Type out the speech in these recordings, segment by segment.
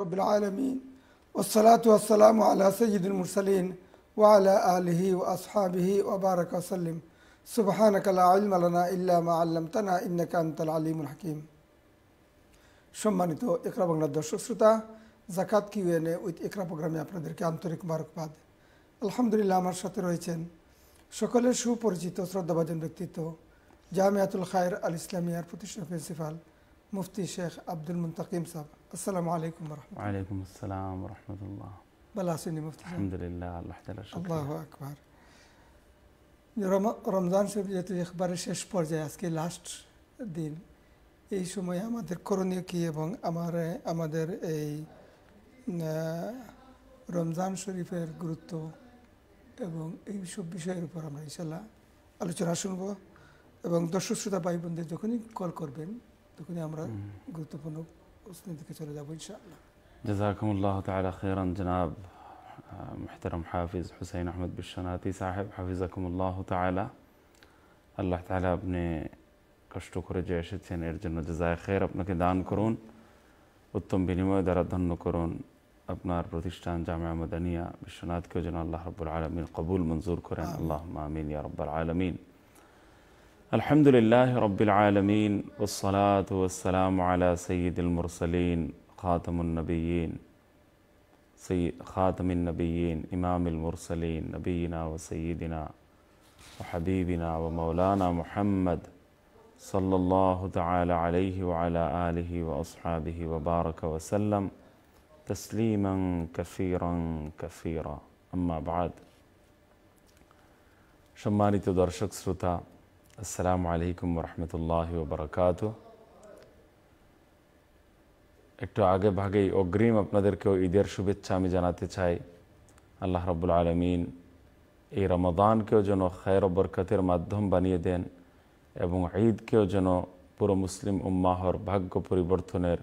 رب العالمين والصلاة والسلام على سيد المرسلين وعلى آله وأصحابه وبارك وسلم سبحانك لا علم لنا إلا ما علمتنا إنك أنت العليم الحكيم সম্মানিত একরা বাংলার দর্শক শ্রোতা জাকাত কিউএনএ উইথ একরা প্রোগ্রামে আপনাদেরকে আন্তরিক মারকবাদ আলহামদুলিল্লাহ আমার সাথে রয়েছেন সকলের সুপরিচিত শ্রদ্ধাভাজন ব্যক্তিত্ব জামিয়াতুল খায়ের আল ইসলামিয়ার প্রতিষ্ঠা প্রিন্সিপাল মুফতি শেখ আব্দুল মুন্তাকিম সাহেব আসসালামু আলাইকুম ওয়া আলাইকুম আসসালাম الله রাহমাতুল্লাহ ভালো আছেন মুফতি আলহামদুলিল্লাহ আল্লাহ তাআলার শুকর আল্লাহু আকবার রমজান শরীফ যেহেতু একেবারে শেষ পর্যায়ে আজকে লাস্ট দিন এই সময় আমাদের করণীয় কি এবং আমার আমাদের এই রমজান শরীফের গুরুত্ব এবং এই সব বিষয়ের উপর আমরা ইনশাল্লাহ আলোচনা শুনব এবং দর্শক শ্রোতা ভাই বোনদের যখনই কল করবেন তখনই আমরা গুরুত্বপূর্ণ جزاكم الله تعالى خيرا جناب آه، محترم حافظ حسين احمد بالشناتي صاحب حفظكم الله تعالى الله تعالى ابني كشتو كرجي شتين يعني ارجن جزاي خير ابنك دان كرون وتم بنيما در كرون ابن بروتشتان جامع مدنيه بالشنات كوجن الله رب العالمين قبول منظور كرين اللهم امين يا رب العالمين الحمد لله رب العالمين والصلاة والسلام على سيد المرسلين خاتم النبيين خاتم النبيين إمام المرسلين نبينا وسيدنا وحبيبنا ومولانا محمد صلى الله تعالى عليه وعلى آله وأصحابه وبارك وسلم تسليما كثيرا كثيرا أما بعد شماني تدرشك শ্রোতা আসসালামু আলাইকুম রহমতুল্লাহ বরকাত একটু আগে ভাগেই অগ্রিম আপনাদেরকেও ঈদের শুভেচ্ছা আমি জানাতে চাই আল্লাহ রবুল আলমিন এই রমদানকেও যেন খায়ের বরকতের মাধ্যম বানিয়ে দেন এবং ঈদকেও যেন পুরো মুসলিম উম্মাহর ভাগ্য পরিবর্তনের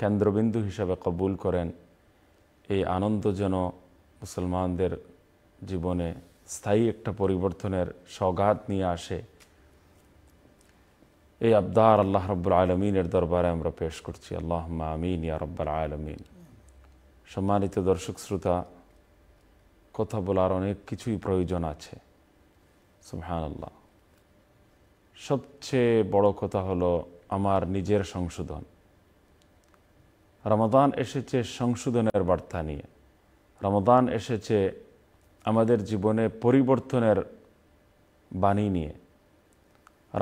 কেন্দ্রবিন্দু হিসাবে কবুল করেন এই আনন্দ যেন মুসলমানদের জীবনে স্থায়ী একটা পরিবর্তনের সগাত নিয়ে আসে এই আবদার আল্লাহ রব্বুল আলমিনের দরবারে আমরা পেশ করছি আল্লাহ আমিন ইয়া রব্বাল আলমিন সম্মানিত দর্শক শ্রোতা কথা বলার অনেক কিছুই প্রয়োজন আছে সুহান আল্লাহ সবচেয়ে বড় কথা হলো আমার নিজের সংশোধন রমাদান এসেছে সংশোধনের বার্তা নিয়ে রমাদান এসেছে আমাদের জীবনে পরিবর্তনের বাণী নিয়ে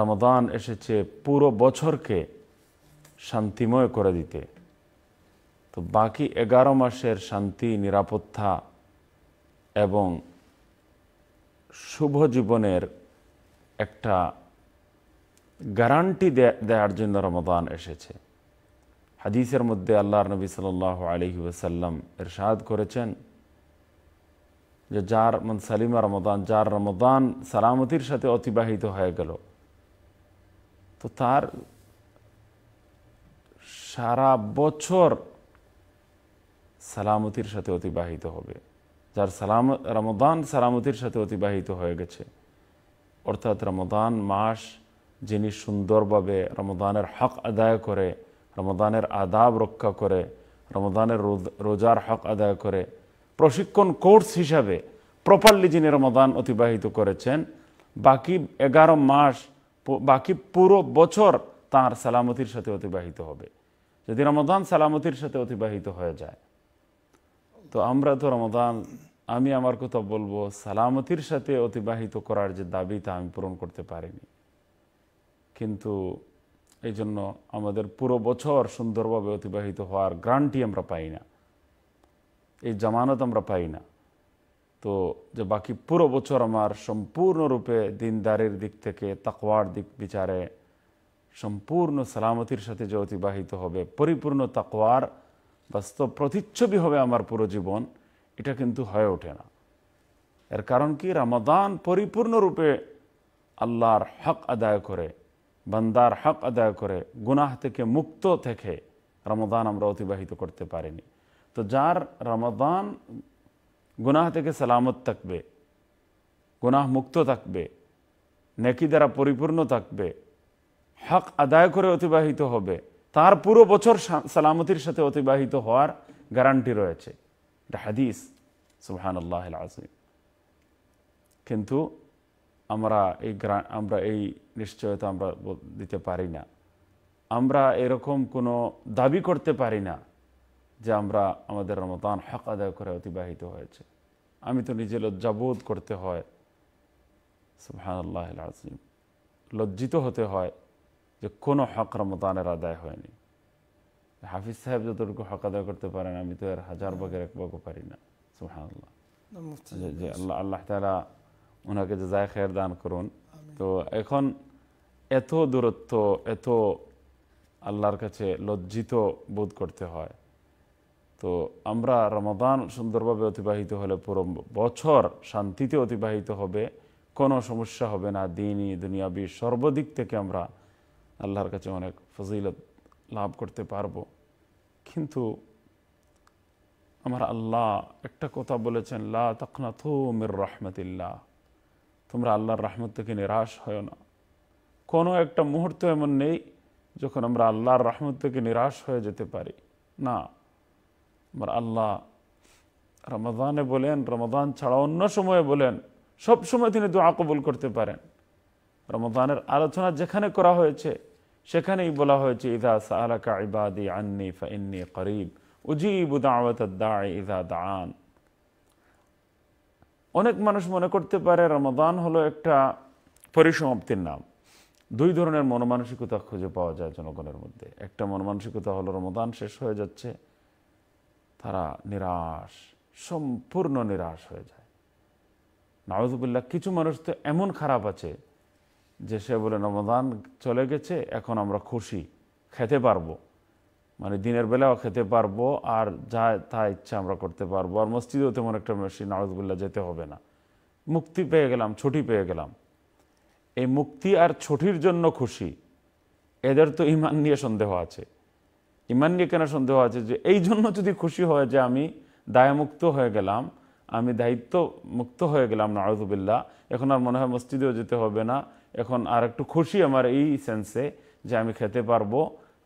রমাদান এসেছে পুরো বছরকে শান্তিময় করে দিতে তো বাকি এগারো মাসের শান্তি নিরাপত্তা এবং শুভ জীবনের একটা গ্যারান্টি দেওয়ার জন্য রমাদান এসেছে হাদিসের মধ্যে আল্লাহর নবী সাল আলহি ওসাল্লাম এরশাদ করেছেন যে যার মন সালিমা রমদান যার রমদান সালামতির সাথে অতিবাহিত হয়ে গেল তো তার সারা বছর সালামতির সাথে অতিবাহিত হবে যার সালাম রমদান সালামতির সাথে অতিবাহিত হয়ে গেছে অর্থাৎ রমদান মাস যিনি সুন্দরভাবে রমদানের হক আদায় করে রমদানের আদাব রক্ষা করে রমদানের রোজার হক আদায় করে প্রশিক্ষণ কোর্স হিসাবে প্রপারলি যিনি রমদান অতিবাহিত করেছেন বাকি এগারো মাস বাকি পুরো বছর তার সালামতির সাথে অতিবাহিত হবে যদি রমদান সালামতির সাথে অতিবাহিত হয়ে যায় তো আমরা তো রমদান আমি আমার কথা বলবো সালামতির সাথে অতিবাহিত করার যে দাবি তা আমি পূরণ করতে পারিনি কিন্তু এই জন্য আমাদের পুরো বছর সুন্দরভাবে অতিবাহিত হওয়ার গ্রান্টি আমরা পাই না এই জামানত আমরা পাই না তো যে বাকি পুরো বছর আমার সম্পূর্ণরূপে দিনদারির দিক থেকে তাকওয়ার দিক বিচারে সম্পূর্ণ সালামতির সাথে যে অতিবাহিত হবে পরিপূর্ণ তাকওয়ার বাস্তব প্রতিচ্ছবি হবে আমার পুরো জীবন এটা কিন্তু হয়ে ওঠে না এর কারণ কি রামাদান পরিপূর্ণরূপে আল্লাহর হক আদায় করে বান্দার হক আদায় করে গুনাহ থেকে মুক্ত থেকে রামাদান আমরা অতিবাহিত করতে পারিনি তো যার রামাদান গুনাহ থেকে সালামত থাকবে গুনাহ মুক্ত থাকবে নেকি দ্বারা পরিপূর্ণ থাকবে হক আদায় করে অতিবাহিত হবে তার পুরো বছর সালামতির সাথে অতিবাহিত হওয়ার গ্যারান্টি রয়েছে এটা হাদিস সুহান আল্লাহ আজিম কিন্তু আমরা এই আমরা এই নিশ্চয়তা আমরা দিতে পারি না আমরা এরকম কোনো দাবি করতে পারি না যে আমরা আমাদের রমদান হক আদায় করে অতিবাহিত হয়েছে আমি তো নিজে লজ্জাবোধ করতে হয় সুবহানাল্লাহ আজিম লজ্জিত হতে হয় যে কোনো হক রমদানের আদায় হয়নি হাফিজ সাহেব যতটুকু হক আদায় করতে পারেন আমি তো এর হাজার ভাগের এক ভাগও পারি না সুহানাল্লাহ যে আল্লাহ আল্লাহ তালা ওনাকে যে যায় খেয়ার দান করুন তো এখন এত দূরত্ব এত আল্লাহর কাছে লজ্জিত বোধ করতে হয় তো আমরা রমাদান সুন্দরভাবে অতিবাহিত হলে পুরো বছর শান্তিতে অতিবাহিত হবে কোনো সমস্যা হবে না দিনই দুনিয়াবি সর্বদিক থেকে আমরা আল্লাহর কাছে অনেক ফজিলত লাভ করতে পারব কিন্তু আমার আল্লাহ একটা কথা বলেছেন লা তখনা থু মির রহমতিল্লাহ তোমরা আল্লাহর রহমত থেকে নিরাশ হয় না কোনো একটা মুহূর্ত এমন নেই যখন আমরা আল্লাহর রহমত থেকে নিরাশ হয়ে যেতে পারি না আমার আল্লাহ রমাদানে বলেন রমাদান ছাড়া অন্য সময়ে বলেন সব সময় তিনি দোয়া কবুল করতে পারেন রমাদানের আলোচনা যেখানে করা হয়েছে সেখানেই বলা হয়েছে ইদা সাহালাকা ইবাদি আন্নি ফাইন্নি করিব উজিবু ইদা দান অনেক মানুষ মনে করতে পারে রমাদান হলো একটা পরিসমাপ্তির নাম দুই ধরনের মনমানসিকতা খুঁজে পাওয়া যায় জনগণের মধ্যে একটা মনমানসিকতা হলো রমাদান শেষ হয়ে যাচ্ছে তারা নিরাশ সম্পূর্ণ নিরাশ হয়ে যায় নওয়াজবুল্লাহ কিছু মানুষ তো এমন খারাপ আছে যে সে বলে নবদান চলে গেছে এখন আমরা খুশি খেতে পারবো মানে দিনের বেলাও খেতে পারবো আর যা তা ইচ্ছা আমরা করতে পারবো আর মসজিদেও তেমন একটা মেশিন নওয়াজবুল্লাহ যেতে হবে না মুক্তি পেয়ে গেলাম ছুটি পেয়ে গেলাম এই মুক্তি আর ছুটির জন্য খুশি এদের তো ইমান নিয়ে সন্দেহ আছে ইমান নিয়ে কেন সন্দেহ আছে যে এই জন্য যদি খুশি হয় যে আমি দায়মুক্ত হয়ে গেলাম আমি দায়িত্ব মুক্ত হয়ে গেলাম নওয়াজুবিল্লা এখন আর মনে হয় মসজিদেও যেতে হবে না এখন আর একটু খুশি আমার এই সেন্সে যে আমি খেতে পারবো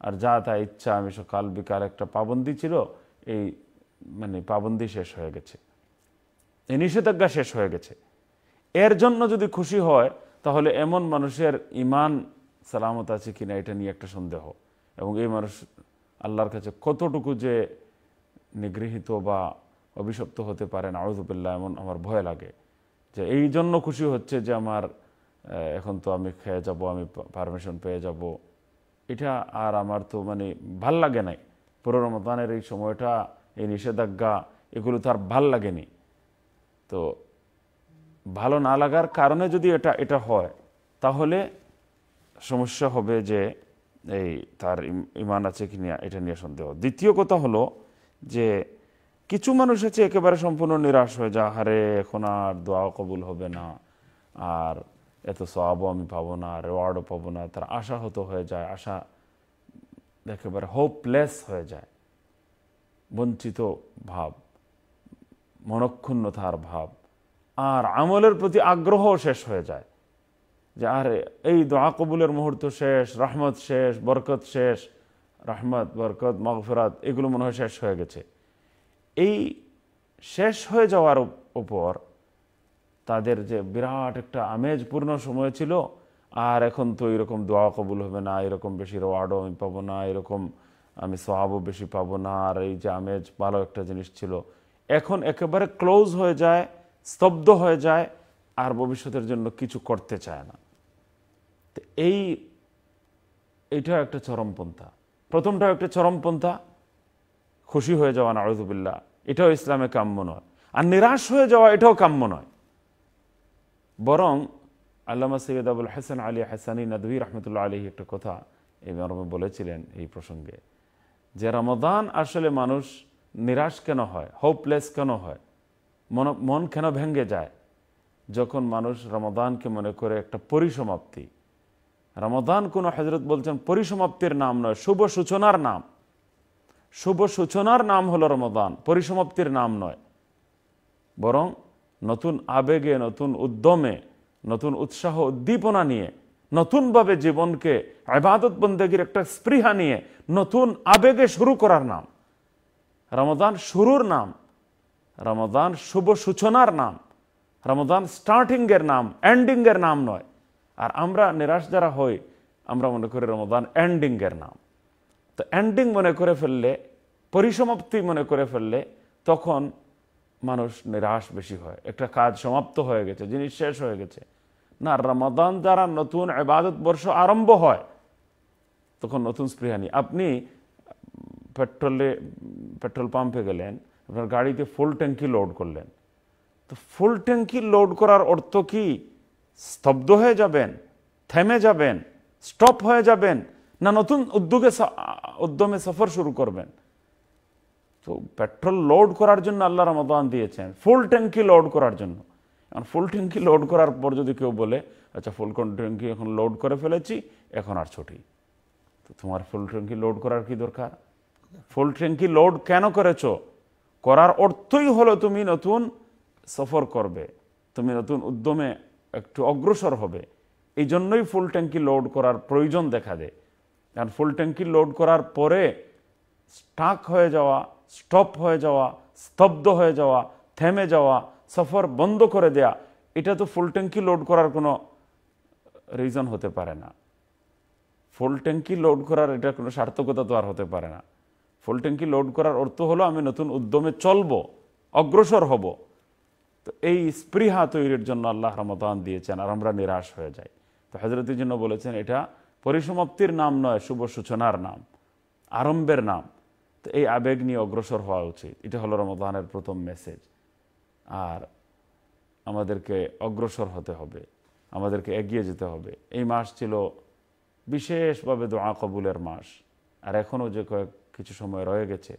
আর যা তা ইচ্ছা আমি সকাল বিকাল একটা পাবন্দি ছিল এই মানে পাবন্দি শেষ হয়ে গেছে এই নিষেধাজ্ঞা শেষ হয়ে গেছে এর জন্য যদি খুশি হয় তাহলে এমন মানুষের ইমান সালামত আছে কিনা এটা নিয়ে একটা সন্দেহ এবং এই মানুষ আল্লাহর কাছে কতটুকু যে নিগৃহীত বা অভিশপ্ত হতে পারেন আউজুবিল্লা এমন আমার ভয় লাগে যে এই জন্য খুশি হচ্ছে যে আমার এখন তো আমি খেয়ে যাব আমি পারমিশন পেয়ে যাব এটা আর আমার তো মানে ভাল লাগে নাই পুরো রমতানের এই সময়টা এই নিষেধাজ্ঞা এগুলো তার ভাল লাগেনি তো ভালো না লাগার কারণে যদি এটা এটা হয় তাহলে সমস্যা হবে যে এই তার ইমান আছে কি না এটা নিয়ে সন্দেহ দ্বিতীয় কথা হলো যে কিছু মানুষ আছে একেবারে সম্পূর্ণ নিরাশ হয়ে যা হারে এখন আর দোয়া কবুল হবে না আর এত সবাবও আমি পাবো না রেওয়ার্ডও পাবো না তার আশা হতো হয়ে যায় আশা একেবারে হোপলেস হয়ে যায় বঞ্চিত ভাব মনক্ষুণ্ণতার ভাব আর আমলের প্রতি আগ্রহ শেষ হয়ে যায় যে আরে এই দোয়া কবুলের মুহূর্ত শেষ রহমত শেষ বরকত শেষ রহমত বরকত মগফরাত এগুলো মনে হয় শেষ হয়ে গেছে এই শেষ হয়ে যাওয়ার উপর তাদের যে বিরাট একটা আমেজপূর্ণ সময় ছিল আর এখন তো এরকম দোয়া কবুল হবে না এরকম বেশি রেওয়ার্ডও আমি পাবো না এরকম আমি সোহাবও বেশি পাবো না আর এই যে আমেজ ভালো একটা জিনিস ছিল এখন একেবারে ক্লোজ হয়ে যায় স্তব্ধ হয়ে যায় আর ভবিষ্যতের জন্য কিছু করতে চায় না এই এটাও একটা চরমপন্থা প্রথমটাও একটা চরমপন্থা খুশি হয়ে যাওয়া নারুদুবিল্লা এটাও ইসলামে কাম্য নয় আর নিরাশ হয়ে যাওয়া এটাও কাম্য নয় বরং আল্লামা সৈয়দ আবুল হাসান আলী হাসানি নাদুই রহমতুল্লাহ আলী একটা কথা এই মরমে বলেছিলেন এই প্রসঙ্গে যে রমদান আসলে মানুষ নিরাশ কেন হয় হোপলেস কেন হয় মন মন কেন ভেঙ্গে যায় যখন মানুষ রমদানকে মনে করে একটা পরিসমাপ্তি রমাদান কোন হজরত বলছেন পরিসমাপ্তির নাম নয় শুভ সূচনার নাম শুভ সূচনার নাম হলো রমাদান পরিসমাপ্তির নাম নয় বরং নতুন আবেগে নতুন উদ্যমে নতুন উৎসাহ উদ্দীপনা নিয়ে নতুনভাবে জীবনকে আবাদত বন্দেগীর একটা স্পৃহা নিয়ে নতুন আবেগে শুরু করার নাম রমাদান শুরুর নাম রমাদান শুভ সূচনার নাম রমাদান স্টার্টিংয়ের নাম এন্ডিংয়ের নাম নয় আর আমরা নিরাশ যারা হই আমরা মনে করি রমদান এন্ডিংয়ের নাম তো এন্ডিং মনে করে ফেললে পরিসমাপ্তি মনে করে ফেললে তখন মানুষ নিরাশ বেশি হয় একটা কাজ সমাপ্ত হয়ে গেছে জিনিস শেষ হয়ে গেছে না রমাদান দ্বারা নতুন এবাদত বর্ষ আরম্ভ হয় তখন নতুন স্পৃহানি আপনি পেট্রোলে পেট্রোল পাম্পে গেলেন আপনার গাড়িতে ফুল ট্যাঙ্কি লোড করলেন তো ফুল ট্যাঙ্কি লোড করার অর্থ কী স্তব্ধ হয়ে যাবেন থেমে যাবেন স্টপ হয়ে যাবেন না নতুন উদ্যোগে উদ্যমে সফর শুরু করবেন তো পেট্রোল লোড করার জন্য আল্লাহ রমাদান দিয়েছেন ফুল ট্যাঙ্কি লোড করার জন্য এখন ফুল ট্যাঙ্কি লোড করার পর যদি কেউ বলে আচ্ছা ফুল ট্যাঙ্কি এখন লোড করে ফেলেছি এখন আর ছুটি তো তোমার ফুল ট্যাঙ্কি লোড করার কি দরকার ফুল ট্যাঙ্কি লোড কেন করেছ করার অর্থই হলো তুমি নতুন সফর করবে তুমি নতুন উদ্যমে একটু অগ্রসর হবে এই জন্যই ফুল ট্যাঙ্কি লোড করার প্রয়োজন দেখা দেয় কারণ ফুল ট্যাঙ্কি লোড করার পরে স্টাক হয়ে যাওয়া স্টপ হয়ে যাওয়া স্তব্ধ হয়ে যাওয়া থেমে যাওয়া সফর বন্ধ করে দেয়া এটা তো ফুল ট্যাঙ্কি লোড করার কোনো রিজন হতে পারে না ফুল ট্যাঙ্কি লোড করার এটা কোনো সার্থকতা তো আর হতে পারে না ফুল ট্যাঙ্কি লোড করার অর্থ হলো আমি নতুন উদ্যমে চলবো অগ্রসর হব তো এই স্পৃহা তৈরির জন্য আল্লাহ রমদান দিয়েছেন আর আমরা নিরাশ হয়ে যাই তো হজরতের জন্য বলেছেন এটা পরিসমাপ্তির নাম নয় শুভ সূচনার নাম আরম্ভের নাম তো এই আবেগ নিয়ে অগ্রসর হওয়া উচিত এটা হলো রমদানের প্রথম মেসেজ আর আমাদেরকে অগ্রসর হতে হবে আমাদেরকে এগিয়ে যেতে হবে এই মাস ছিল বিশেষভাবে দোয়া কবুলের মাস আর এখনও যে কয়েক কিছু সময় রয়ে গেছে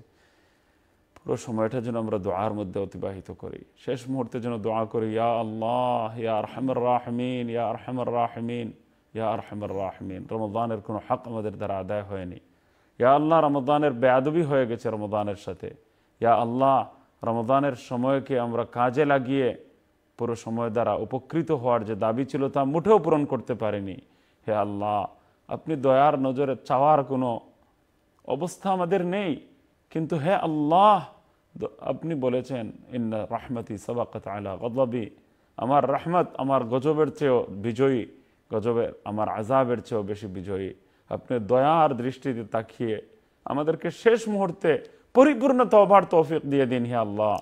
পুরো সময়টা যেন আমরা দোয়ার মধ্যে অতিবাহিত করি শেষ মুহূর্তে যেন দোয়া করি ইয়া আল্লাহ ইয়া আরহামর রাহমিন ইয়া আরহামর রাহমিন ইয়া আরহামর রাহমিন রমদানের কোনো হক আমাদের দ্বারা আদায় হয়নি ইয়া আল্লাহ রমদানের বেয়াদবি হয়ে গেছে রমদানের সাথে ইয়া আল্লাহ রমদানের সময়কে আমরা কাজে লাগিয়ে পুরো সময় দ্বারা উপকৃত হওয়ার যে দাবি ছিল তা মুঠেও পূরণ করতে পারিনি হে আল্লাহ আপনি দয়ার নজরে চাওয়ার কোনো অবস্থা আমাদের নেই কিন্তু হে আল্লাহ আপনি বলেছেন ইন্না রাহমাতি সবাকত আলা গদবি আমার রাহমত আমার গজবের চেয়েও বিজয়ী গজবের আমার আজাবের চেয়েও বেশি বিজয়ী আপনি দয়ার দৃষ্টিতে তাকিয়ে আমাদেরকে শেষ মুহূর্তে পরিপূর্ণ তওবার তৌফিক দিয়ে দিন হে আল্লাহ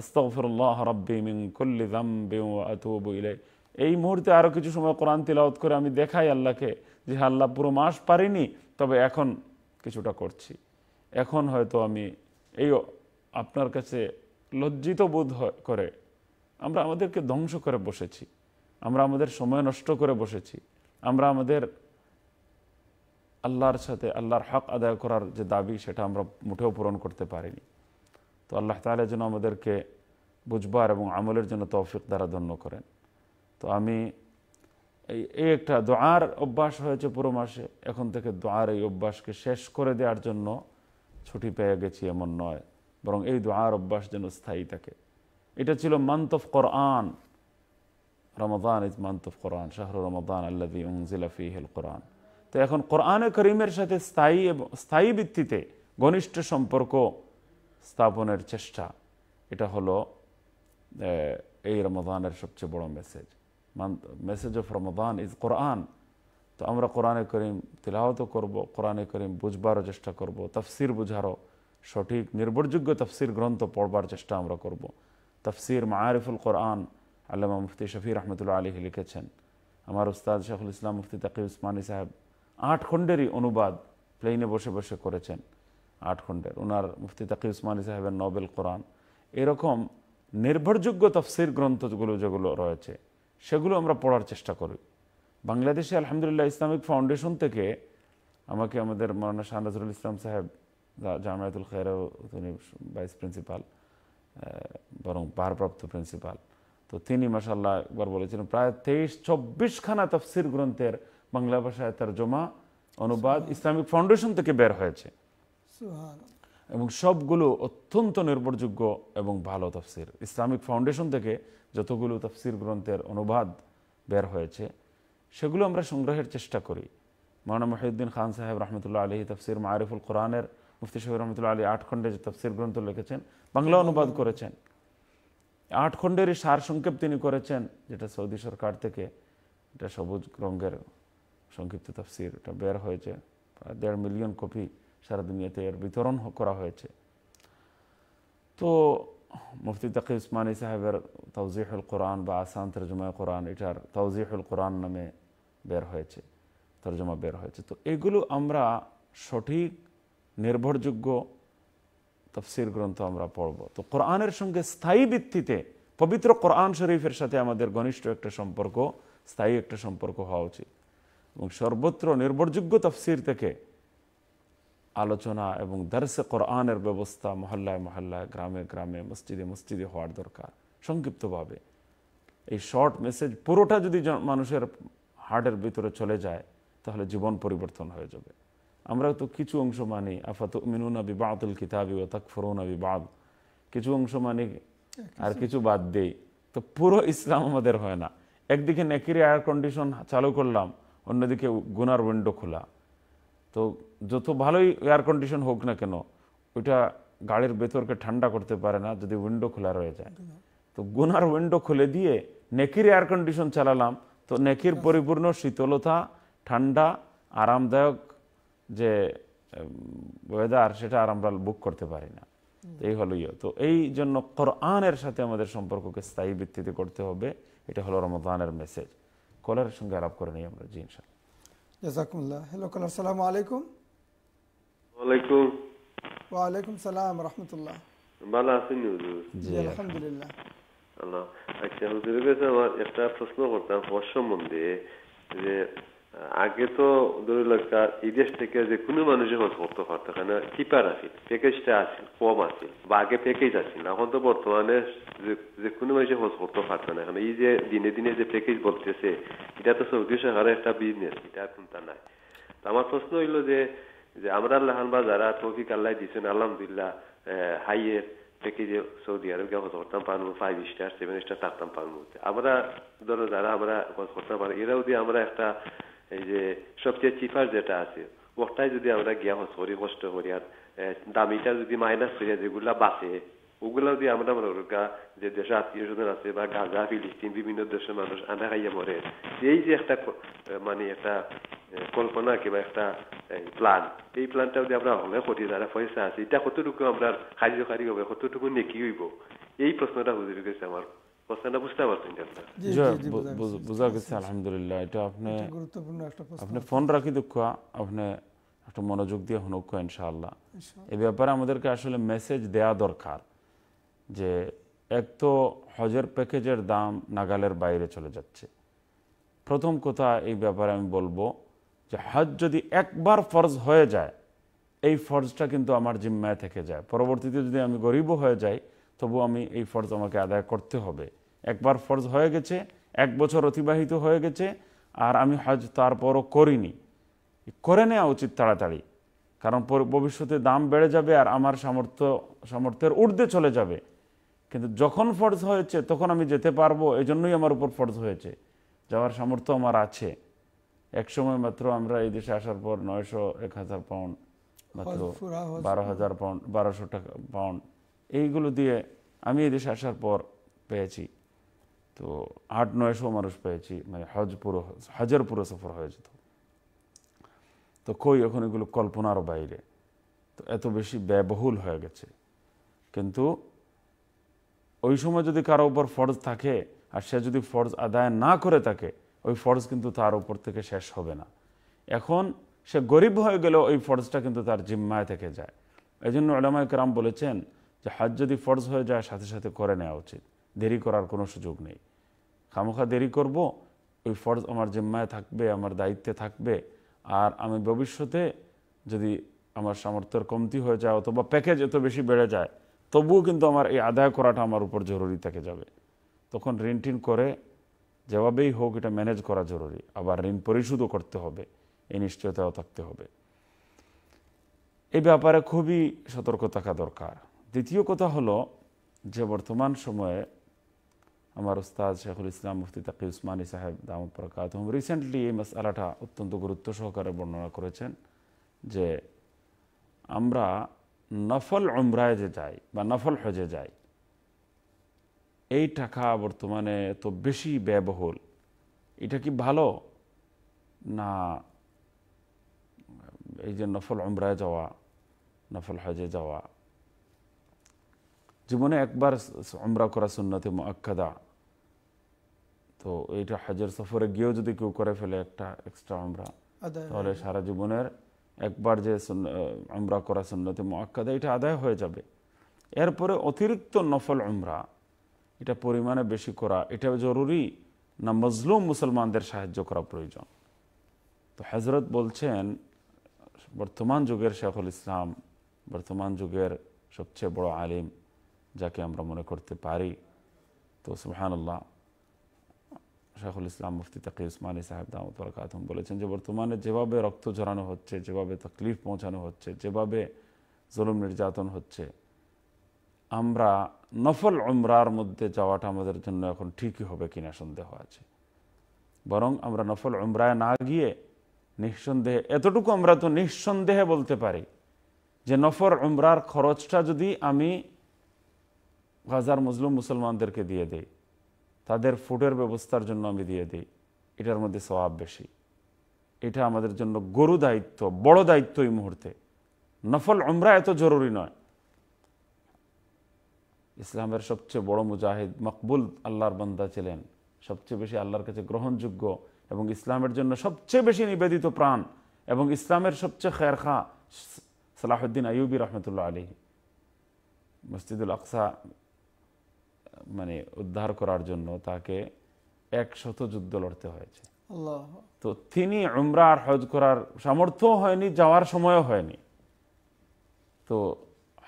আস্তফরুল্লাহ রব্বি মিন কুল্লি যামবি বেউ আতুবু ইলাইহি এই মুহূর্তে আরও কিছু সময় কোরআন তিলাওত করে আমি দেখাই আল্লাহকে যে আল্লাহ পুরো মাস পারিনি তবে এখন কিছুটা করছি এখন হয়তো আমি এই আপনার কাছে লজ্জিত বোধ করে আমরা আমাদেরকে ধ্বংস করে বসেছি আমরা আমাদের সময় নষ্ট করে বসেছি আমরা আমাদের আল্লাহর সাথে আল্লাহর হক আদায় করার যে দাবি সেটা আমরা মুঠেও পূরণ করতে পারিনি তো আল্লাহ তালা যেন আমাদেরকে বুঝবার এবং আমলের জন্য তৌফিক দ্বারা ধন্য করেন তো আমি এই এই একটা দোয়ার অভ্যাস হয়েছে পুরো মাসে এখন থেকে দোয়ার এই অভ্যাসকে শেষ করে দেওয়ার জন্য ছুটি পেয়ে গেছি এমন নয় বরং এই দোয়ার অভ্যাস যেন স্থায়ী থাকে এটা ছিল মান্তফ কোরআন রমাদান ইজ মান্তফ কোরআন শাহরু রমাদান আল্লাফি হেল কোরআন তো এখন কোরআনে করিমের সাথে স্থায়ী এবং স্থায়ী ভিত্তিতে ঘনিষ্ঠ সম্পর্ক স্থাপনের চেষ্টা এটা হলো এই রমাদানের সবচেয়ে বড় message message of Ramadan is Quran তো আমরা কোরআনে করিম তিলাহত করব কোরআনে করিম বুঝবারও চেষ্টা করব তাফসির বুঝারও সঠিক নির্ভরযোগ্য তাফসির গ্রন্থ পড়বার চেষ্টা আমরা করব তাফসির মায়ারিফুল কোরআন আল্লামা মুফতি শফি রহমতুল্লা আলী লিখেছেন আমার উস্তাদ শাহুল ইসলাম মুফতি তাকি উসমানী সাহেব আট খণ্ডেরই অনুবাদ প্লেনে বসে বসে করেছেন আট খণ্ডের ওনার মুফতি তাকি উসমানী সাহেবের নবেল কোরআন এরকম নির্ভরযোগ্য তফসির গ্রন্থগুলো যেগুলো রয়েছে সেগুলো আমরা পড়ার চেষ্টা করি বাংলাদেশে আলহামদুলিল্লাহ ইসলামিক ফাউন্ডেশন থেকে আমাকে আমাদের মৌলানা নজরুল ইসলাম সাহেব জামায়াতুল খেরাও তিনি ভাইস প্রিন্সিপাল বরং ভারপ্রাপ্ত প্রিন্সিপাল তো তিনি মাসাল্লাহ একবার বলেছিলেন প্রায় তেইশ চব্বিশখানা তফসির গ্রন্থের বাংলা ভাষায় তার জমা অনুবাদ ইসলামিক ফাউন্ডেশন থেকে বের হয়েছে এবং সবগুলো অত্যন্ত নির্ভরযোগ্য এবং ভালো তফসির ইসলামিক ফাউন্ডেশন থেকে যতগুলো তফসির গ্রন্থের অনুবাদ বের হয়েছে সেগুলো আমরা সংগ্রহের চেষ্টা করি মৌলানা মহিউদ্দিন খান সাহেব রহমতুল্লাহ আলী তফসির মারিফুল কোরআনের মুফতি সাহেব রহমতুল্লাহ আলী আট খণ্ডে যে তফসির গ্রন্থ লিখেছেন বাংলা অনুবাদ করেছেন আট খণ্ডেরই সার সংক্ষেপ তিনি করেছেন যেটা সৌদি সরকার থেকে এটা সবুজ রঙের সংক্ষিপ্ত তফসির এটা বের হয়েছে প্রায় দেড় মিলিয়ন কপি সারা দুনিয়াতে এর বিতরণ করা হয়েছে তো মুফতি তাকি উসমানী সাহেবের তৌজিহুল কোরআন বা আসান তর্জমা কোরআন এটার তৌজিহুল কোরআন নামে বের হয়েছে তর্জমা বের হয়েছে তো এগুলো আমরা সঠিক নির্ভরযোগ্য তফসির গ্রন্থ আমরা পড়ব তো কোরআনের সঙ্গে স্থায়ী ভিত্তিতে পবিত্র কোরআন শরীফের সাথে আমাদের ঘনিষ্ঠ একটা সম্পর্ক স্থায়ী একটা সম্পর্ক হওয়া উচিত এবং সর্বত্র নির্ভরযোগ্য তফসির থেকে আলোচনা এবং দার্সে কোরআনের ব্যবস্থা মহল্লায় মহল্লায় গ্রামে গ্রামে মসজিদে মসজিদে হওয়ার দরকার সংক্ষিপ্তভাবে এই শর্ট মেসেজ পুরোটা যদি মানুষের হার্টের ভিতরে চলে যায় তাহলে জীবন পরিবর্তন হয়ে যাবে আমরা তো কিছু অংশ মানি আফাত মিনুনা বিবাদুল কিতাবি ও তাক ফরুনা বিবাদ কিছু অংশ মানি আর কিছু বাদ দেই তো পুরো ইসলাম আমাদের হয় না একদিকে নেকির এয়ার কন্ডিশন চালু করলাম অন্যদিকে গুনার উইন্ডো খোলা তো যত ভালোই এয়ার কন্ডিশন হোক না কেন ওইটা গাড়ির ভেতরকে ঠান্ডা করতে পারে না যদি উইন্ডো খোলা রয়ে যায় তো গুনার উইন্ডো খুলে দিয়ে নেকির এয়ার কন্ডিশন চালালাম তো নেকির পরিপূর্ণ শীতলতা ঠান্ডা আরামদায়ক যে ওয়েদার সেটা আর আমরা বুক করতে পারি না এই হলো ইয়ে তো এই জন্য কোরআনের সাথে আমাদের সম্পর্ককে স্থায়ী ভিত্তিতে করতে হবে এটা হলো রমদানের মেসেজ কলের সঙ্গে আলাপ করে নিই আমরা জি ইনশাল্লাহ جزاكم الله هلو كلا السلام عليكم وعليكم وعليكم السلام ورحمة الله بلا سنو الحمد لله الله اكتا حضر بيسا ما اختار تسنو قرطان خوشم من دي আগে তো ধরিলকা এই দেশ থেকে যে কোনো মানুষের মাছ করতে পারতো কেন কিপার আছে প্যাকেজটা আছে কম আছে বা আগে প্যাকেজ আছিল এখন তো বর্তমানে যে কোনো মানুষের হজ করতে পারতো না এখন এই যে দিনে দিনে যে প্যাকেজ বলতেছে এটা তো সৌদি সরকারের একটা বিজনেস এটা চিন্তা নাই তো আমার প্রশ্ন হইল যে যে আমরা আল্লাহান বা যারা তৌফিক আল্লাহ দিচ্ছেন আলহামদুলিল্লাহ হাইয়ের প্যাকেজে সৌদি আরবকে গিয়ে করতাম পারবো ফাইভ স্টার সেভেন স্টার থাকতাম পারবো আমরা ধরো যারা আমরা করতাম পারবো এরাও দিয়ে আমরা একটা এই যে সবচেয়ে চিফার যেটা আছে ওটাই যদি আমরা গিয়া হস করি কষ্ট করি আর দামিটা যদি মাইনাস করি যেগুলো বাঁচে ওগুলা যদি আমরা মনে করি যে দেশে আত্মীয় স্বজন আছে বা গাজা ফিলিস্তিন বিভিন্ন দেশের মানুষ আনা খাইয়া মরে এই যে একটা মানে একটা কল্পনা কিংবা একটা প্ল্যান এই প্ল্যানটা যদি আমরা হলে করি যারা পয়সা আছে এটা কতটুকু আমরা কার্যকারী হবে কতটুকু নেকি হইব এই প্রশ্নটা বুঝে গেছে আমার প্যাকেজের দাম নাগালের বাইরে চলে যাচ্ছে প্রথম কথা এই ব্যাপারে আমি বলবো যে হজ যদি একবার ফরজ হয়ে যায় এই ফরজটা কিন্তু আমার জিম্মায় থেকে যায় পরবর্তীতে যদি আমি গরিব হয়ে যায়। তবু আমি এই ফরজ আমাকে আদায় করতে হবে একবার ফরজ হয়ে গেছে এক বছর অতিবাহিত হয়ে গেছে আর আমি হজ তারপরও করিনি করে নেওয়া উচিত তাড়াতাড়ি কারণ ভবিষ্যতে দাম বেড়ে যাবে আর আমার সামর্থ্য সামর্থ্যের ঊর্ধ্বে চলে যাবে কিন্তু যখন ফরজ হয়েছে তখন আমি যেতে পারবো এই জন্যই আমার উপর ফরজ হয়েছে যাওয়ার সামর্থ্য আমার আছে এক সময় মাত্র আমরা এই দেশে আসার পর নয়শো এক হাজার পাউন্ড মাত্র বারো হাজার পাউন্ড বারোশো টাকা পাউন্ড এইগুলো দিয়ে আমি এদেশে আসার পর পেয়েছি তো আট নয়শো মানুষ পেয়েছি মানে হজ পুরো হজের পুরো সফর হয়ে তো তো কই এখন এগুলো কল্পনার বাইরে তো এত বেশি ব্যয়বহুল হয়ে গেছে কিন্তু ওই সময় যদি কারো উপর ফরজ থাকে আর সে যদি ফরজ আদায় না করে থাকে ওই ফরজ কিন্তু তার উপর থেকে শেষ হবে না এখন সে গরিব হয়ে গেলেও ওই ফরজটা কিন্তু তার জিম্মায় থেকে যায় এই জন্য আলামায় কেরাম বলেছেন যে হাজ যদি ফরজ হয়ে যায় সাথে সাথে করে নেওয়া উচিত দেরি করার কোনো সুযোগ নেই খামোখা দেরি করব ওই ফরজ আমার জিম্মায় থাকবে আমার দায়িত্বে থাকবে আর আমি ভবিষ্যতে যদি আমার সামর্থ্যের কমতি হয়ে যায় অথবা প্যাকেজ এত বেশি বেড়ে যায় তবুও কিন্তু আমার এই আদায় করাটা আমার উপর জরুরি থেকে যাবে তখন ঋণ টিন করে যেভাবেই হোক এটা ম্যানেজ করা জরুরি আবার ঋণ পরিশোধও করতে হবে এই নিশ্চয়তাও থাকতে হবে এই ব্যাপারে খুবই সতর্ক থাকা দরকার দ্বিতীয় কথা হলো যে বর্তমান সময়ে আমার উস্তাদ শেখুল ইসলাম মুফতি তাকি উসমানী সাহেব দামদ প্রকাত হুম রিসেন্টলি এই মশালাটা অত্যন্ত গুরুত্ব সহকারে বর্ণনা করেছেন যে আমরা নফল অমরায় যে যাই বা নফল হজে যাই এই টাকা বর্তমানে তো বেশি ব্যয়বহুল এটা কি ভালো না এই যে নফল অমরায় যাওয়া নফল হজে যাওয়া জীবনে একবার আমরা করা সুন্নাতে মোয়াক্কাদা তো এইটা হাজার সফরে গিয়েও যদি কেউ করে ফেলে একটা এক্সট্রা আমরা তাহলে সারা জীবনের একবার যে আমরা করা সুন্নতে মোয়াক্কাদা এটা আদায় হয়ে যাবে এরপরে অতিরিক্ত নফল উমরা এটা পরিমাণে বেশি করা এটা জরুরি না মজলুম মুসলমানদের সাহায্য করা প্রয়োজন তো হজরত বলছেন বর্তমান যুগের শেখুল ইসলাম বর্তমান যুগের সবচেয়ে বড় আলিম যাকে আমরা মনে করতে পারি তো সুহানুল্লাহ শাহুল ইসলাম মুফতি তাকি উসমানী সাহেব দামত বরকাতম বলেছেন যে বর্তমানে যেভাবে রক্ত ঝরানো হচ্ছে যেভাবে তকলিফ পৌঁছানো হচ্ছে যেভাবে জুলুম নির্যাতন হচ্ছে আমরা নফল উমরার মধ্যে যাওয়াটা আমাদের জন্য এখন ঠিকই হবে কিনা সন্দেহ আছে বরং আমরা নফল উমরায় না গিয়ে নিঃসন্দেহে এতটুকু আমরা তো নিঃসন্দেহে বলতে পারি যে নফল উমরার খরচটা যদি আমি গাজার মজলুম মুসলমানদেরকে দিয়ে দেই তাদের ফুডের ব্যবস্থার জন্য আমি দিয়ে দিই এটার মধ্যে স্বভাব বেশি এটা আমাদের জন্য গরু দায়িত্ব বড় দায়িত্ব এই মুহূর্তে নফল আমরা এত জরুরি নয় ইসলামের সবচেয়ে বড় মুজাহিদ মকবুল আল্লাহর বন্দা ছিলেন সবচেয়ে বেশি আল্লাহর কাছে গ্রহণযোগ্য এবং ইসলামের জন্য সবচেয়ে বেশি নিবেদিত প্রাণ এবং ইসলামের সবচেয়ে খা সালাহুদ্দিন আইউবি রহমতুল্লাহ আলী মসজিদুল আকসা মানে উদ্ধার করার জন্য তাকে একশত যুদ্ধ লড়তে হয়েছে তো তিনি উমরা আর হজ করার সামর্থ্য হয়নি যাওয়ার সময়ও হয়নি তো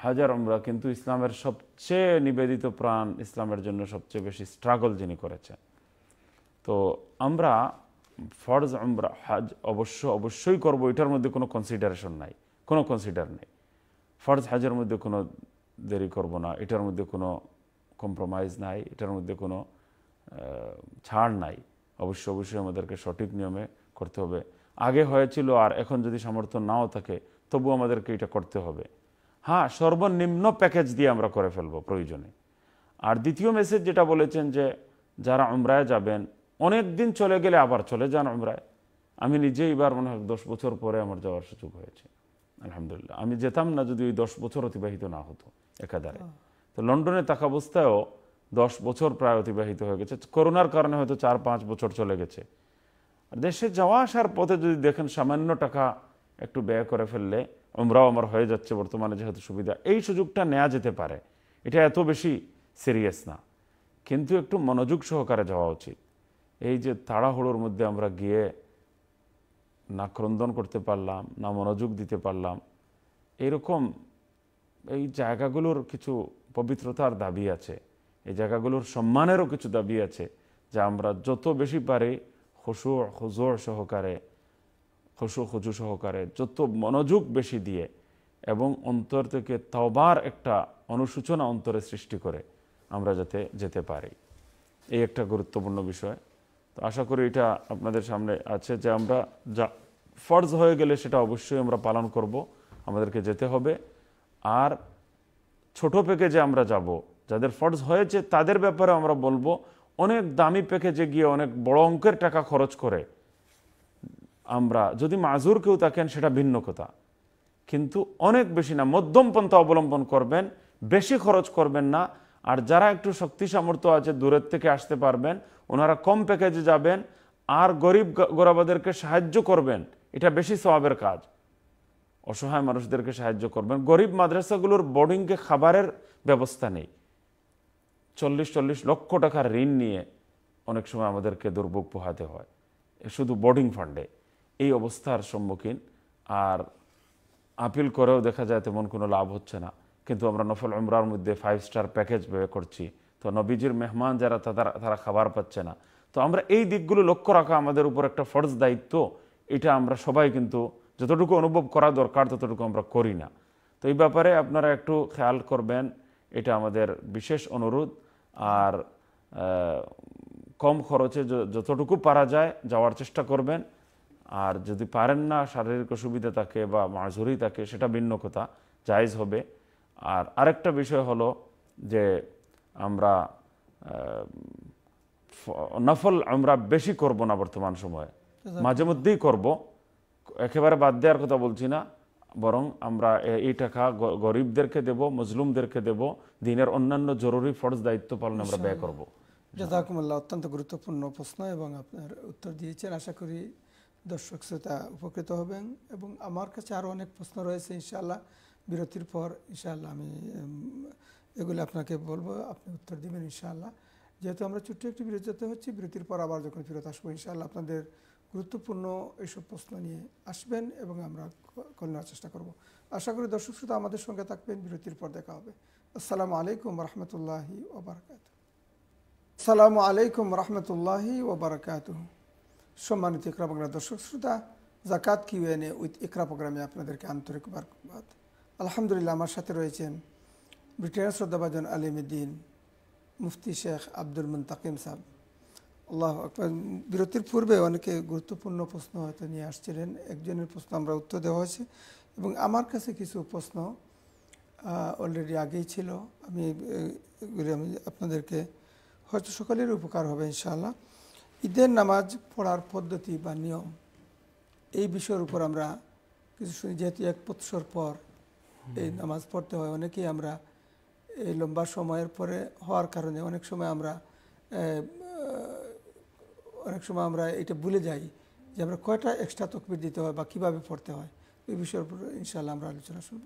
হাজার উমরা কিন্তু ইসলামের সবচেয়ে নিবেদিত প্রাণ ইসলামের জন্য সবচেয়ে বেশি স্ট্রাগল যিনি করেছেন তো আমরা ফরজ আমরা হাজ অবশ্য অবশ্যই করব এটার মধ্যে কোনো কনসিডারেশন নাই কোনো কনসিডার নেই ফরজ হাজের মধ্যে কোনো দেরি করব না এটার মধ্যে কোনো কম্প্রোমাইজ নাই এটার মধ্যে কোনো ছাড় নাই অবশ্যই অবশ্যই আমাদেরকে সঠিক নিয়মে করতে হবে আগে হয়েছিল আর এখন যদি সমর্থন নাও থাকে তবু আমাদেরকে এটা করতে হবে হ্যাঁ সর্বনিম্ন প্যাকেজ দিয়ে আমরা করে ফেলবো প্রয়োজনে আর দ্বিতীয় মেসেজ যেটা বলেছেন যে যারা উমরায় যাবেন অনেক দিন চলে গেলে আবার চলে যান উমরায় আমি নিজে এবার মনে হয় দশ বছর পরে আমার যাওয়ার সুযোগ হয়েছে আলহামদুলিল্লাহ আমি যেতাম না যদি ওই দশ বছর অতিবাহিত না হতো একাধারে তো লন্ডনে থাকা অবস্থায়ও দশ বছর প্রায় অতিবাহিত হয়ে গেছে করোনার কারণে হয়তো চার পাঁচ বছর চলে গেছে দেশে যাওয়া আসার পথে যদি দেখেন সামান্য টাকা একটু ব্যয় করে ফেললে আমরাও আমার হয়ে যাচ্ছে বর্তমানে যেহেতু সুবিধা এই সুযোগটা নেওয়া যেতে পারে এটা এত বেশি সিরিয়াস না কিন্তু একটু মনোযোগ সহকারে যাওয়া উচিত এই যে তাড়াহুড়োর মধ্যে আমরা গিয়ে না ক্রন্দন করতে পারলাম না মনোযোগ দিতে পারলাম এরকম এই জায়গাগুলোর কিছু পবিত্রতার দাবি আছে এই জায়গাগুলোর সম্মানেরও কিছু দাবি আছে যা আমরা যত বেশি পারি হসু হুজুর সহকারে হসু হজু সহকারে যত মনোযোগ বেশি দিয়ে এবং অন্তর থেকে তবার একটা অনুসূচনা অন্তরে সৃষ্টি করে আমরা যাতে যেতে পারি এই একটা গুরুত্বপূর্ণ বিষয় তো আশা করি এটা আপনাদের সামনে আছে যে আমরা যা ফর্জ হয়ে গেলে সেটা অবশ্যই আমরা পালন করব আমাদেরকে যেতে হবে আর ছোট প্যাকেজে আমরা যাব যাদের ফর্ডস হয়েছে তাদের ব্যাপারে আমরা বলবো অনেক দামি প্যাকেজে গিয়ে অনেক বড় অঙ্কের টাকা খরচ করে আমরা যদি মাজুর কেউ থাকেন সেটা ভিন্ন কথা কিন্তু অনেক বেশি না মধ্যম পন্থা অবলম্বন করবেন বেশি খরচ করবেন না আর যারা একটু শক্তি সামর্থ্য আছে দূরের থেকে আসতে পারবেন ওনারা কম প্যাকেজে যাবেন আর গরিব গোরাবাদেরকে সাহায্য করবেন এটা বেশি স্বভাবের কাজ অসহায় মানুষদেরকে সাহায্য করবেন গরিব মাদ্রাসাগুলোর বোর্ডিংকে খাবারের ব্যবস্থা নেই চল্লিশ চল্লিশ লক্ষ টাকার ঋণ নিয়ে অনেক সময় আমাদেরকে দুর্ভোগ পোহাতে হয় শুধু বোর্ডিং ফান্ডে এই অবস্থার সম্মুখীন আর আপিল করেও দেখা যায় তেমন কোনো লাভ হচ্ছে না কিন্তু আমরা নফল ইমরার মধ্যে ফাইভ স্টার প্যাকেজ ব্যয় করছি তো নবীজির মেহমান যারা তারা তারা খাবার পাচ্ছে না তো আমরা এই দিকগুলো লক্ষ্য রাখা আমাদের উপর একটা ফরজ দায়িত্ব এটা আমরা সবাই কিন্তু যতটুকু অনুভব করা দরকার ততটুকু আমরা করি না তো এই ব্যাপারে আপনারা একটু খেয়াল করবেন এটা আমাদের বিশেষ অনুরোধ আর কম খরচে যতটুকু পারা যায় যাওয়ার চেষ্টা করবেন আর যদি পারেন না শারীরিক অসুবিধা থাকে বা মাঝুরি থাকে সেটা ভিন্ন কথা জায়জ হবে আর আরেকটা বিষয় হলো যে আমরা নফল আমরা বেশি করব না বর্তমান সময়ে মাঝে মধ্যেই করবো একেবারে বাদ দেওয়ার কথা বলছি না বরং আমরা এই টাকা গরিবদেরকে দেব মজলুমদেরকে দেব দিনের অন্যান্য জরুরি ফরজ দায়িত্ব পালন আমরা ব্যয় করবো জাজাকুমুল্লাহ অত্যন্ত গুরুত্বপূর্ণ প্রশ্ন এবং আপনার উত্তর দিয়েছেন আশা করি দর্শক শ্রোতা উপকৃত হবেন এবং আমার কাছে আরও অনেক প্রশ্ন রয়েছে ইনশাআল্লাহ বিরতির পর ইনশাআল্লাহ আমি এগুলি আপনাকে বলবো আপনি উত্তর দিবেন ইনশাআল্লাহ যেহেতু আমরা ছোট্ট একটি বিরতিতে হচ্ছি বিরতির পর আবার যখন ফেরত আসবো ইনশাআল্লাহ আপনাদের গুরুত্বপূর্ণ এইসব প্রশ্ন নিয়ে আসবেন এবং আমরা কল্যাণের চেষ্টা করব আশা করি দর্শক শ্রোতা আমাদের সঙ্গে থাকবেন বিরতির পর দেখা হবে আসসালামু আলাইকুম রহমতুল্লাহি ওবরাকাত আসসালামু আলাইকুম রহমতুল্লাহি ওবরাকাত সম্মানিত ইকরা বাংলা দর্শক শ্রোতা জাকাত কিউএনএ উইথ ইকরা প্রোগ্রামে আপনাদেরকে আন্তরিক বারকবাদ আলহামদুলিল্লাহ আমার সাথে রয়েছেন ব্রিটেনের শ্রদ্ধাভাজন আলিমুদ্দিন মুফতি শেখ আব্দুল মুন তাকিম সাহেব আল্লাহ আকবর বিরতির পূর্বে অনেকে গুরুত্বপূর্ণ প্রশ্ন হয়তো নিয়ে আসছিলেন একজনের প্রশ্ন আমরা উত্তর দেওয়া হয়েছে এবং আমার কাছে কিছু প্রশ্ন অলরেডি আগেই ছিল আমি এগুলি আমি আপনাদেরকে হয়তো সকলের উপকার হবে ইনশাআল্লাহ ঈদের নামাজ পড়ার পদ্ধতি বা নিয়ম এই বিষয়ের উপর আমরা কিছু শুনি যেহেতু এক বৎসর পর এই নামাজ পড়তে হয় অনেকেই আমরা এই লম্বা সময়ের পরে হওয়ার কারণে অনেক সময় আমরা অনেক সময় আমরা এটা ভুলে যাই যে আমরা কয়টা এক্সট্রা তকবির দিতে হয় বা কীভাবে পড়তে হয় এই বিষয়ের উপর ইনশাল্লাহ আমরা আলোচনা শুনব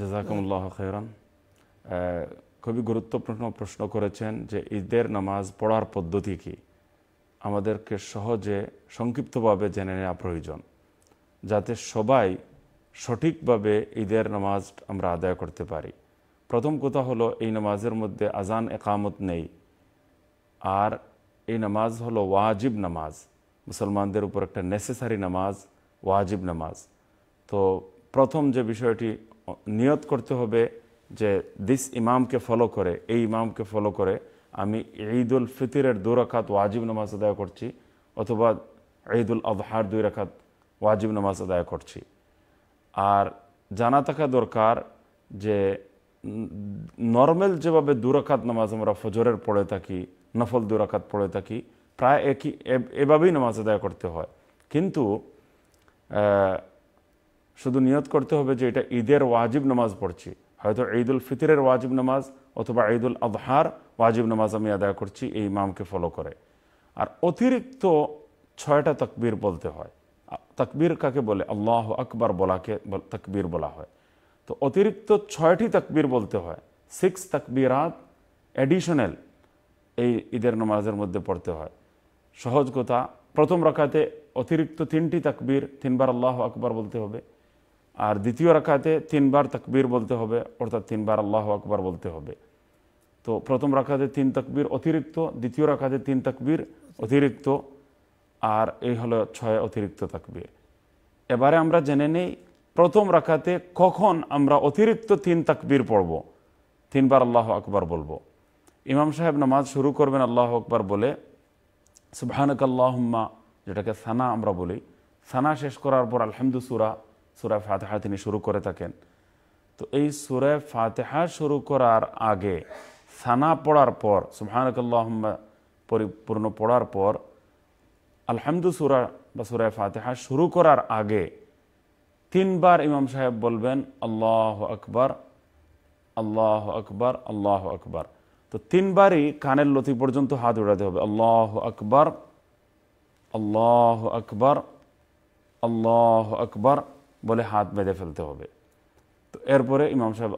জাজাকুমুল্লাহ খেরান খুবই গুরুত্বপূর্ণ প্রশ্ন করেছেন যে ঈদের নামাজ পড়ার পদ্ধতি কি আমাদেরকে সহজে সংক্ষিপ্তভাবে জেনে নেওয়া প্রয়োজন যাতে সবাই সঠিকভাবে ঈদের নামাজ আমরা আদায় করতে পারি প্রথম কথা হলো এই নামাজের মধ্যে আজান একামত নেই আর এই নামাজ হলো ওয়াজিব নামাজ মুসলমানদের উপর একটা নেসেসারি নামাজ ওয়াজিব নামাজ তো প্রথম যে বিষয়টি নিয়ত করতে হবে যে দিস ইমামকে ফলো করে এই ইমামকে ফলো করে আমি ঈদুল ফিতিরের দু রাখাত ওয়াজিব নামাজ আদায় করছি অথবা ঈদুল আবহার দুই রাখাত ওয়াজিব নামাজ আদায় করছি আর জানা থাকা দরকার যে নর্মাল যেভাবে রাখাত নামাজ আমরা ফজরের পড়ে থাকি নফল দুরাকাত পড়ে থাকি প্রায় একই এভাবেই নামাজ আদায় করতে হয় কিন্তু শুধু নিয়ত করতে হবে যে এটা ঈদের ওয়াজিব নামাজ পড়ছি হয়তো ঈদুল ফিতরের ওয়াজিব নামাজ অথবা ঈদুল আজহার ওয়াজিব নামাজ আমি আদায় করছি এই ইমামকে ফলো করে আর অতিরিক্ত ছয়টা তকবীর বলতে হয় তকবীর কাকে বলে আল্লাহ আকবর বলাকে তকবীর বলা হয় তো অতিরিক্ত ছয়টি তকবীর বলতে হয় সিক্স তকবীরাত অ্যাডিশনাল এই ঈদের নামাজের মধ্যে পড়তে হয় সহজ কথা প্রথম রাখাতে অতিরিক্ত তিনটি তাকবীর তিনবার আল্লাহ আকবার বলতে হবে আর দ্বিতীয় রাখাতে তিনবার তাকবীর বলতে হবে অর্থাৎ তিনবার আল্লাহ আকবার বলতে হবে তো প্রথম রাখাতে তিন তাকবীর অতিরিক্ত দ্বিতীয় রাখাতে তিন তাকবীর অতিরিক্ত আর এই হলো ছয় অতিরিক্ত তাকবীর এবারে আমরা জেনে নেই প্রথম রাখাতে কখন আমরা অতিরিক্ত তিন তাকবীর পড়ব তিনবার আল্লাহ আকবার বলবো ইমাম সাহেব নামাজ শুরু করবেন আল্লাহ আকবর বলে আল্লাহম্মা যেটাকে সানা আমরা বলি সানা শেষ করার পর আলহামদু সুরা সুরা ফাতেহা তিনি শুরু করে থাকেন তো এই সুরে ফাতেহা শুরু করার আগে সানা পড়ার পর আল্লাহম্মা পরিপূর্ণ পড়ার পর আলহামদু সুরা বা সুরে ফাতেহা শুরু করার আগে তিনবার ইমাম সাহেব বলবেন আল্লাহ আকবর আল্লাহ আকবর আল্লাহ আকবর তো তিনবারই কানের লতি পর্যন্ত হাত উড়াতে হবে আল্লাহ আকবর আল্লাহ আকবর আল্লাহ আকবর বলে হাত বেঁধে ফেলতে হবে তো এরপরে ইমাম সাহেব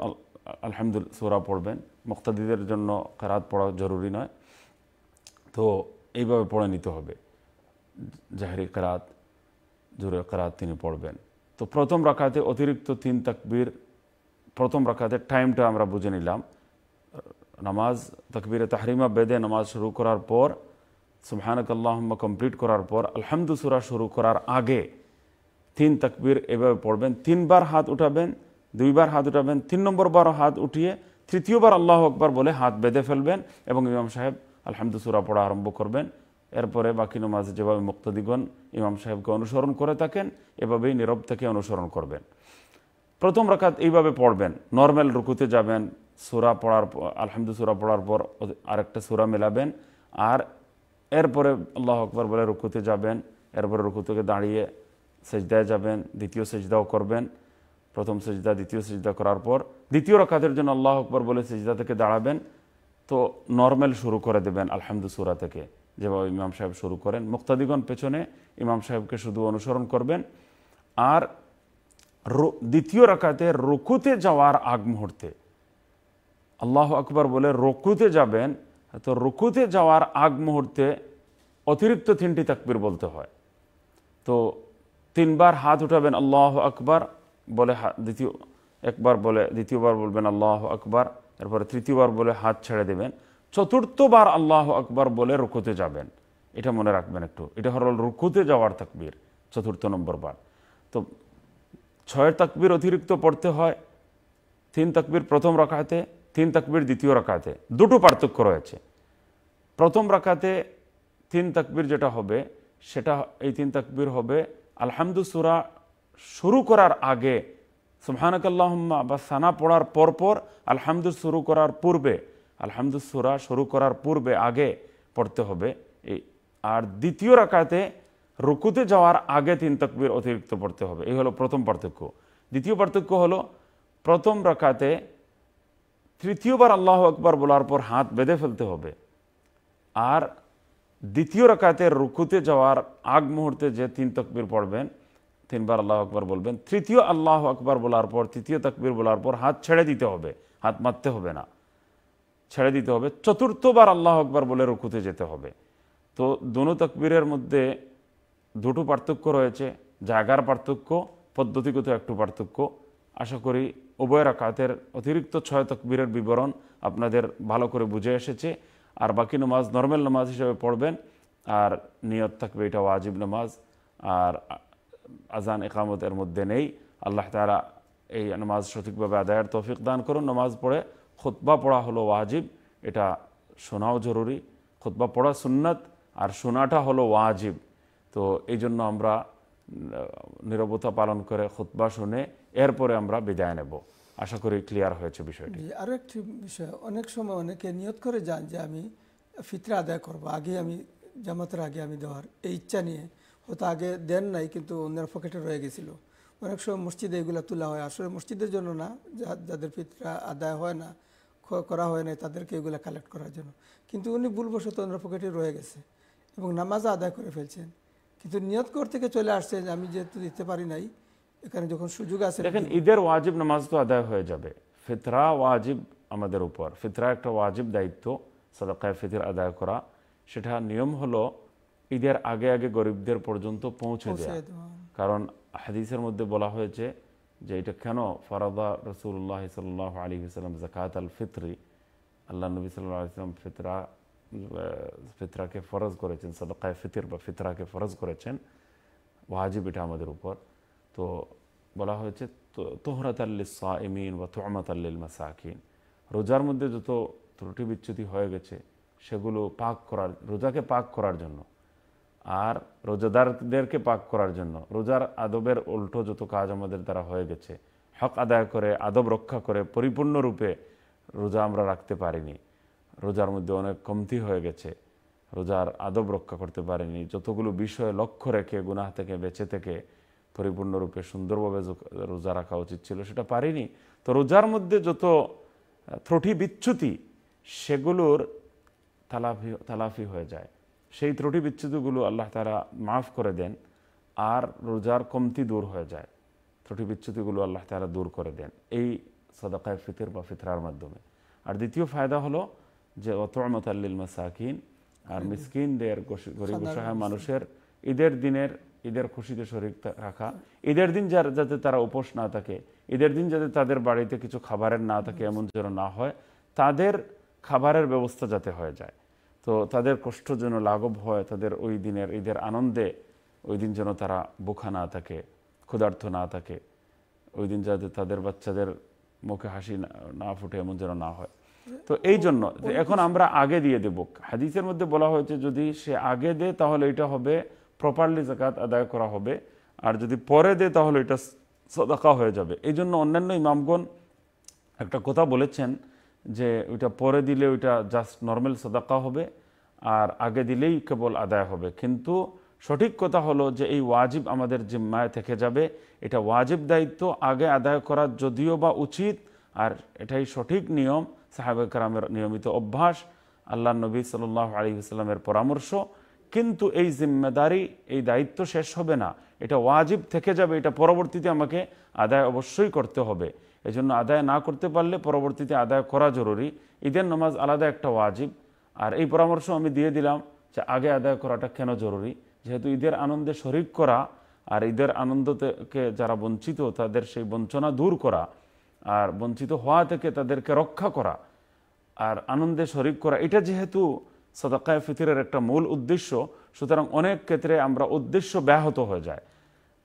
আলহামদুল সোরা পড়বেন মুক্তাদিদের জন্য রাত পড়া জরুরি নয় তো এইভাবে পড়ে নিতে হবে জাহেরি কারাত জোরে কারাত তিনি পড়বেন তো প্রথম রাখাতে অতিরিক্ত তিন তাকবীর প্রথম রাখাতে টাইমটা আমরা বুঝে নিলাম নামাজ তকবির তাহরিমা বেদে নামাজ শুরু করার পর সুমহানক আল্লাহম্মা কমপ্লিট করার পর আলহামদুসুরা শুরু করার আগে তিন তকবির এভাবে পড়বেন তিনবার হাত উঠাবেন দুইবার হাত উঠাবেন তিন নম্বর বারও হাত উঠিয়ে তৃতীয়বার আল্লাহ আকবর বলে হাত বেঁধে ফেলবেন এবং ইমাম সাহেব আলহামদুসুরা পড়া আরম্ভ করবেন এরপরে বাকি নামাজ যেভাবে মুক্তদিগণ ইমাম সাহেবকে অনুসরণ করে থাকেন এভাবেই নীরব থেকে অনুসরণ করবেন প্রথম রাখাত এইভাবে পড়বেন নর্মাল রুকুতে যাবেন সুরা পড়ার আলহামদু সুরা পড়ার পর আরেকটা সুরা মেলাবেন আর এরপরে আল্লাহ আকবর বলে রুকুতে যাবেন এরপরে রুকু থেকে দাঁড়িয়ে সেজদায় যাবেন দ্বিতীয় সেজদাও করবেন প্রথম সেজদা দ্বিতীয় সেজদা করার পর দ্বিতীয় রকাতের জন্য আল্লাহ আকবর বলে সেজদা থেকে দাঁড়াবেন তো নর্মাল শুরু করে দেবেন আলহামদু সুরা থেকে যেভাবে ইমাম সাহেব শুরু করেন মুক্তাদিগণ পেছনে ইমাম সাহেবকে শুধু অনুসরণ করবেন আর দ্বিতীয় রাকাতে রুকুতে যাওয়ার আগ মুহূর্তে আল্লাহ আকবর বলে রকুতে যাবেন তো রকুতে যাওয়ার আগ মুহূর্তে অতিরিক্ত তিনটি তাকবির বলতে হয় তো তিনবার হাত উঠাবেন আল্লাহ আকবার বলে দ্বিতীয় একবার বলে দ্বিতীয়বার বলবেন আল্লাহ আকবার এরপরে তৃতীয়বার বলে হাত ছেড়ে দেবেন চতুর্থবার আল্লাহ আকবার বলে রুকুতে যাবেন এটা মনে রাখবেন একটু এটা হল রুকুতে যাওয়ার তাকবির চতুর্থ নম্বর বার তো ছয়ের তাকবির অতিরিক্ত পড়তে হয় তিন তাকবির প্রথম রাখাতে তিন তাকবির দ্বিতীয় রাকাতে দুটো পার্থক্য রয়েছে প্রথম রাকাতে তিন তাকবির যেটা হবে সেটা এই তিন তাকবির হবে আলহামদু সুরা শুরু করার আগে সুবহানাকাল্লাহম্মা বা সানা পড়ার পরপর আলহামদুল শুরু করার পূর্বে আলহামদু সুরা শুরু করার পূর্বে আগে পড়তে হবে এই আর দ্বিতীয় রাকাতে রুকুতে যাওয়ার আগে তিন তাকবির অতিরিক্ত পড়তে হবে এই হলো প্রথম পার্থক্য দ্বিতীয় পার্থক্য হলো প্রথম রাকাতে তৃতীয়বার আল্লাহ আকবার বলার পর হাত বেঁধে ফেলতে হবে আর দ্বিতীয় রাকাতের রুকুতে যাওয়ার আগ মুহূর্তে যে তিন তকবির পড়বেন তিনবার আল্লাহ আকবর বলবেন তৃতীয় আল্লাহ আকবর বলার পর তৃতীয় তকবির বলার পর হাত ছেড়ে দিতে হবে হাত মারতে হবে না ছেড়ে দিতে হবে চতুর্থবার আল্লাহ আকবর বলে রুকুতে যেতে হবে তো দুনো তকবীরের মধ্যে দুটো পার্থক্য রয়েছে জায়গার পার্থক্য পদ্ধতিগত একটু পার্থক্য আশা করি উভয় রাকাতের অতিরিক্ত ছয় তকবীরের বিবরণ আপনাদের ভালো করে বুঝে এসেছে আর বাকি নামাজ নর্মাল নামাজ হিসেবে পড়বেন আর নিয়ত থাকবে এটা ওয়াজিব নামাজ আর আজান একামতের মধ্যে নেই আল্লাহ তারা এই নামাজ সঠিকভাবে আদায়ের তৌফিক দান করুন নামাজ পড়ে খুতবা পড়া হলো ওয়াজিব এটা শোনাও জরুরি খুতবা পড়া সুন্নাত আর শোনাটা হলো ওয়াজিব তো এই জন্য আমরা নিরবতা পালন করে খুতবা শুনে এরপরে আমরা বিদায় নেব আশা করি ক্লিয়ার হয়েছে বিষয়টি আরও একটি বিষয় অনেক সময় অনেকে নিয়ত করে যান যে আমি ফিতরা আদায় করব আগে আমি জামাতের আগে আমি দেওয়ার এই ইচ্ছা নিয়ে হয়তো আগে দেন নাই কিন্তু অন্যের পকেটে রয়ে গেছিলো অনেক সময় মসজিদে এগুলো তোলা হয় আসলে মসজিদের জন্য না যাদের ফিতরা আদায় হয় না করা হয় নাই তাদেরকে এগুলো কালেক্ট করার জন্য কিন্তু উনি ভুলবশত অন্যের পকেটে রয়ে গেছে এবং নামাজ আদায় করে ফেলছেন কিন্তু নিয়ত কর থেকে চলে আসছে যে আমি যেহেতু দিতে পারি নাই এখানে যখন সুযোগ আছে দেখেন ঈদের ওয়াজিব নামাজ তো আদায় হয়ে যাবে ফিতরা ওয়াজিব আমাদের উপর ফিতরা একটা ওয়াজিব দায়িত্ব সাদাকায় ফিতির আদায় করা সেটা নিয়ম হলো ঈদের আগে আগে গরিবদের পর্যন্ত পৌঁছে দেওয়া কারণ হাদিসের মধ্যে বলা হয়েছে যে এটা কেন ফরাদা রসুল্লাহ সাল আলী সাল্লাম জাকাত আল ফিতরি আল্লাহ নবী সাল্লাহ সাল্লাম ফিতরা ফিতরাকে ফরজ করেছেন সদকায় ফিতির বা ফিতরাকে ফরজ করেছেন ওয়াজিব এটা আমাদের উপর তো বলা হয়েছে তোহরাত আল্লিস সাইমিন বা তোহমাত আল্লিল মাসাকিন রোজার মধ্যে যত ত্রুটি বিচ্যুতি হয়ে গেছে সেগুলো পাক করার রোজাকে পাক করার জন্য আর রোজাদারদেরকে পাক করার জন্য রোজার আদবের উল্টো যত কাজ আমাদের দ্বারা হয়ে গেছে হক আদায় করে আদব রক্ষা করে পরিপূর্ণরূপে রোজা আমরা রাখতে পারিনি রোজার মধ্যে অনেক কমতি হয়ে গেছে রোজার আদব রক্ষা করতে পারেনি যতগুলো বিষয়ে লক্ষ্য রেখে গুনাহ থেকে বেঁচে থেকে পরিপূর্ণরূপে সুন্দরভাবে রোজা রাখা উচিত ছিল সেটা পারিনি তো রোজার মধ্যে যত ত্রুটি বিচ্যুতি সেগুলোর তালাফি তালাফি হয়ে যায় সেই ত্রুটি বিচ্ছুতিগুলো আল্লাহ তারা মাফ করে দেন আর রোজার কমতি দূর হয়ে যায় ত্রুটি বিচ্ছুতিগুলো আল্লাহ তারা দূর করে দেন এই সদাকায় ফিতের বা ফিতরার মাধ্যমে আর দ্বিতীয় ফায়দা হলো যে অতমতাল্লিল মাসাকিন আর হ্যাঁ। মিসকিনদের গরিব অসহায় মানুষের ঈদের দিনের ঈদের খুশিতে শরীর রাখা ঈদের দিন যার যাতে তারা উপোস না থাকে ঈদের দিন যাতে তাদের বাড়িতে কিছু খাবারের না থাকে এমন যেন না হয় তাদের খাবারের ব্যবস্থা যাতে হয়ে যায় তো তাদের কষ্ট যেন লাঘব হয় তাদের ওই দিনের ঈদের আনন্দে ওই দিন যেন তারা বোখা না থাকে ক্ষুধার্থ না থাকে ওই দিন যাতে তাদের বাচ্চাদের মুখে হাসি না ফুটে এমন যেন না হয় তো এই জন্য এখন আমরা আগে দিয়ে দেব হাদিসের মধ্যে বলা হয়েছে যদি সে আগে দে তাহলে এটা হবে প্রপারলি জাকাত আদায় করা হবে আর যদি পরে দেয় তাহলে এটা সদাকা হয়ে যাবে এই জন্য অন্যান্য ইমামগণ একটা কথা বলেছেন যে ওইটা পরে দিলে ওইটা জাস্ট নর্মাল সদাকা হবে আর আগে দিলেই কেবল আদায় হবে কিন্তু সঠিক কথা হলো যে এই ওয়াজিব আমাদের জিম্মায় থেকে যাবে এটা ওয়াজিব দায়িত্ব আগে আদায় করা যদিও বা উচিত আর এটাই সঠিক নিয়ম সাহাবেকরামের নিয়মিত অভ্যাস আল্লাহ নবী সাল্লাহ আলী ইসলামের পরামর্শ কিন্তু এই জিম্মেদারি এই দায়িত্ব শেষ হবে না এটা ওয়াজিব থেকে যাবে এটা পরবর্তীতে আমাকে আদায় অবশ্যই করতে হবে এজন্য আদায় না করতে পারলে পরবর্তীতে আদায় করা জরুরি ঈদের নামাজ আলাদা একটা ওয়াজিব আর এই পরামর্শ আমি দিয়ে দিলাম যে আগে আদায় করাটা কেন জরুরি যেহেতু ঈদের আনন্দে শরিক করা আর ঈদের আনন্দকে যারা বঞ্চিত তাদের সেই বঞ্চনা দূর করা আর বঞ্চিত হওয়া থেকে তাদেরকে রক্ষা করা আর আনন্দে শরিক করা এটা যেহেতু সদাকায় ফিতিরের একটা মূল উদ্দেশ্য সুতরাং অনেক ক্ষেত্রে আমরা উদ্দেশ্য ব্যাহত হয়ে যায়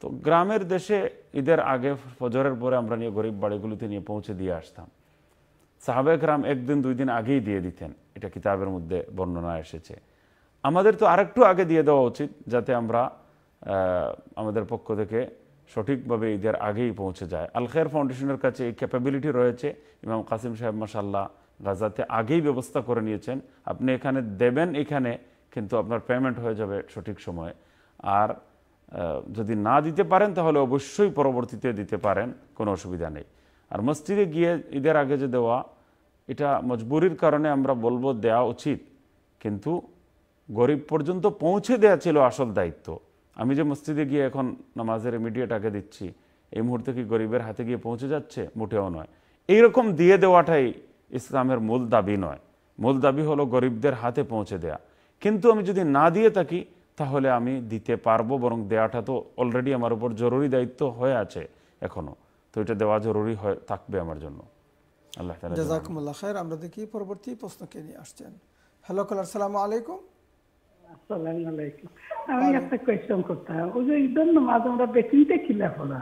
তো গ্রামের দেশে ঈদের আগে ফজরের পরে আমরা নিয়ে গরিব বাড়িগুলিতে নিয়ে পৌঁছে দিয়ে আসতাম সাহাবেক রাম একদিন দুই দিন আগেই দিয়ে দিতেন এটা কিতাবের মধ্যে বর্ণনা এসেছে আমাদের তো আরেকটু আগে দিয়ে দেওয়া উচিত যাতে আমরা আমাদের পক্ষ থেকে সঠিকভাবে ঈদের আগেই পৌঁছে যায় আল খেয়ার ফাউন্ডেশনের কাছে এই ক্যাপাবিলিটি রয়েছে ইমাম কাসিম সাহেব মাসাল্লাহ গাজাতে আগেই ব্যবস্থা করে নিয়েছেন আপনি এখানে দেবেন এখানে কিন্তু আপনার পেমেন্ট হয়ে যাবে সঠিক সময়ে আর যদি না দিতে পারেন তাহলে অবশ্যই পরবর্তীতে দিতে পারেন কোনো অসুবিধা নেই আর মসজিদে গিয়ে ঈদের আগে যে দেওয়া এটা মজবুরির কারণে আমরা বলবো দেওয়া উচিত কিন্তু গরিব পর্যন্ত পৌঁছে দেওয়া ছিল আসল দায়িত্ব আমি যে মসজিদে গিয়ে এখন নামাজের মিডিয়া আগে দিচ্ছি এই মুহূর্তে কি গরিবের হাতে গিয়ে পৌঁছে যাচ্ছে মোটেও নয় এইরকম দিয়ে দেওয়াটাই ইসলামের মূল দাবি নয় মূল দাবি হলো গরিবদের হাতে পৌঁছে দেয়া কিন্তু আমি যদি না দিয়ে থাকি তাহলে আমি দিতে পারবো বরং দেওয়াটা তো অলরেডি আমার উপর জরুরি দায়িত্ব হয়ে আছে এখনও তো এটা দেওয়া জরুরি হয় থাকবে আমার জন্য আল্লাহ আমরা দেখি পরবর্তী প্রশ্নকে নিয়ে আসছেন হ্যালো কলার সালামু আলাইকুম আমি একটা কোয়েশ্চন করতাম ওই যে আমরা ফলা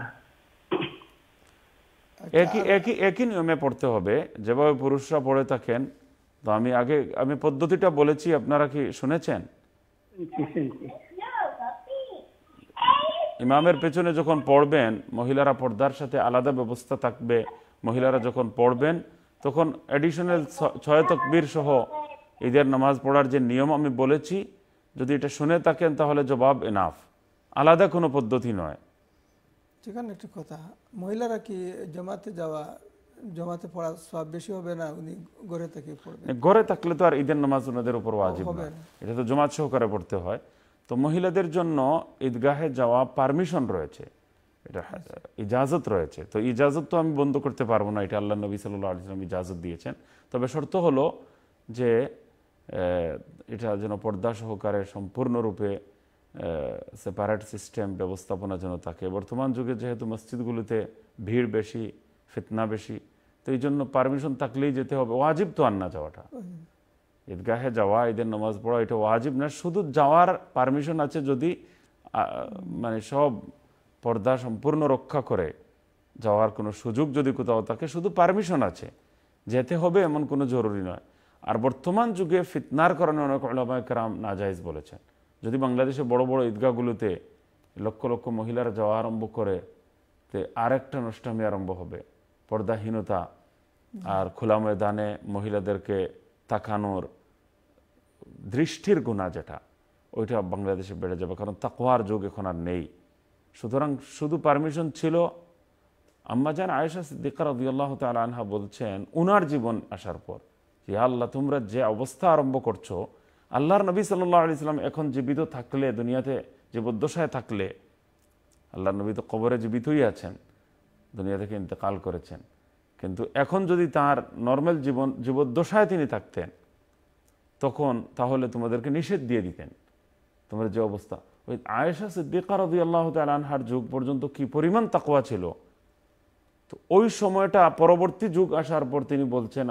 একই একই একই নিয়মে পড়তে হবে যেভাবে পুরুষরা পড়ে থাকেন তো আমি আগে আমি পদ্ধতিটা বলেছি আপনারা কি শুনেছেন ইমামের পেছনে যখন পড়বেন মহিলারা পর্দার সাথে আলাদা ব্যবস্থা থাকবে মহিলারা যখন পড়বেন তখন অ্যাডিশনাল ছয় তকবির সহ ঈদের নামাজ পড়ার যে নিয়ম আমি বলেছি যদি এটা শুনে থাকেন তাহলে জবাব এনাফ আলাদা কোনো পদ্ধতি নয় সেখানে একটি কথা মহিলারা কি জমাতে যাওয়া জমাতে পড়া সব বেশি হবে না উনি ঘরে থেকে পড়বেন ঘরে থাকলে তো আর ঈদের নামাজ ওনাদের উপর ওয়াজিব না এটা তো জমাত সহকারে পড়তে হয় তো মহিলাদের জন্য ঈদগাহে যাওয়া পারমিশন রয়েছে এটা আচ্ছা। ইজাজত রয়েছে তো ইজাজত তো আমি বন্ধ করতে পারবো না এটা আল্লাহ নবী সাল্লাহ আলিয়াম ইজাজত দিয়েছেন তবে শর্ত হলো যে এটা যেন পর্দা সহকারে সম্পূর্ণরূপে সেপারেট সিস্টেম ব্যবস্থাপনা যেন থাকে বর্তমান যুগে যেহেতু মসজিদগুলোতে ভিড় বেশি ফিতনা বেশি তো এই জন্য পারমিশন থাকলেই যেতে হবে ওয়াজিব তো আর না যাওয়াটা ঈদগাহে যাওয়া ঈদের নামাজ পড়া এটা ওয়াজিব না শুধু যাওয়ার পারমিশন আছে যদি মানে সব পর্দা সম্পূর্ণ রক্ষা করে যাওয়ার কোনো সুযোগ যদি কোথাও থাকে শুধু পারমিশন আছে যেতে হবে এমন কোনো জরুরি নয় আর বর্তমান যুগে ফিতনার কারণে অনেক কেরাম নাজাইজ বলেছেন যদি বাংলাদেশে বড় বড় ঈদগাহগুলোতে লক্ষ লক্ষ মহিলারা যাওয়া আরম্ভ করে তে আরেকটা নষ্টামি আরম্ভ হবে পর্দাহীনতা আর খোলা ময়দানে মহিলাদেরকে তাকানোর দৃষ্টির গুণা যেটা ওইটা বাংলাদেশে বেড়ে যাবে কারণ তাকোয়ার যুগ এখন আর নেই সুতরাং শুধু পারমিশন ছিল আম্মাজান আয়েশা সিদ্দিকার রবিআল্লাহ তাল আনহা বলছেন উনার জীবন আসার পর যে আল্লাহ তোমরা যে অবস্থা আরম্ভ করছো আল্লাহর নবী সাল্লাহ আলি সাল্লাম এখন জীবিত থাকলে দুনিয়াতে যে বদ্যশায় থাকলে আল্লাহর নবী তো কবরে জীবিতই আছেন দুনিয়া থেকে ইন্তেকাল করেছেন কিন্তু এখন যদি তার নর্মাল জীবন জীবদ্দশায় তিনি থাকতেন তখন তাহলে তোমাদেরকে নিষেধ দিয়ে দিতেন তোমার যে অবস্থা ওই আয়েশা সিদ্দিকার রদি আল্লাহ আনহার যুগ পর্যন্ত কি পরিমাণ তাকুয়া ছিল তো ওই সময়টা পরবর্তী যুগ আসার পর তিনি বলছেন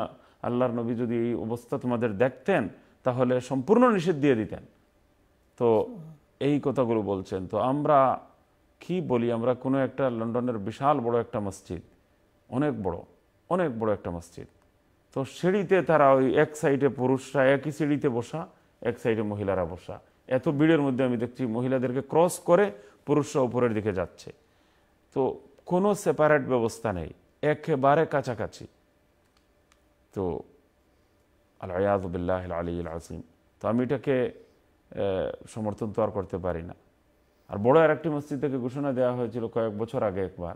আল্লাহর নবী যদি এই অবস্থা তোমাদের দেখতেন তাহলে সম্পূর্ণ নিষেধ দিয়ে দিতেন তো এই কথাগুলো বলছেন তো আমরা কি বলি আমরা কোনো একটা লন্ডনের বিশাল বড় একটা মসজিদ অনেক বড় অনেক বড় একটা মসজিদ তো সিঁড়িতে তারা ওই এক সাইডে পুরুষরা একই সিঁড়িতে বসা এক সাইডে মহিলারা বসা এত ভিড়ের মধ্যে আমি দেখছি মহিলাদেরকে ক্রস করে পুরুষরা উপরের দিকে যাচ্ছে তো কোনো সেপারেট ব্যবস্থা নেই একেবারে কাছাকাছি তো আল্লাহ আলী আসিম তো আমি এটাকে সমর্থন তো আর করতে পারি না আর বড় আর একটি মসজিদ থেকে ঘোষণা দেওয়া হয়েছিল কয়েক বছর আগে একবার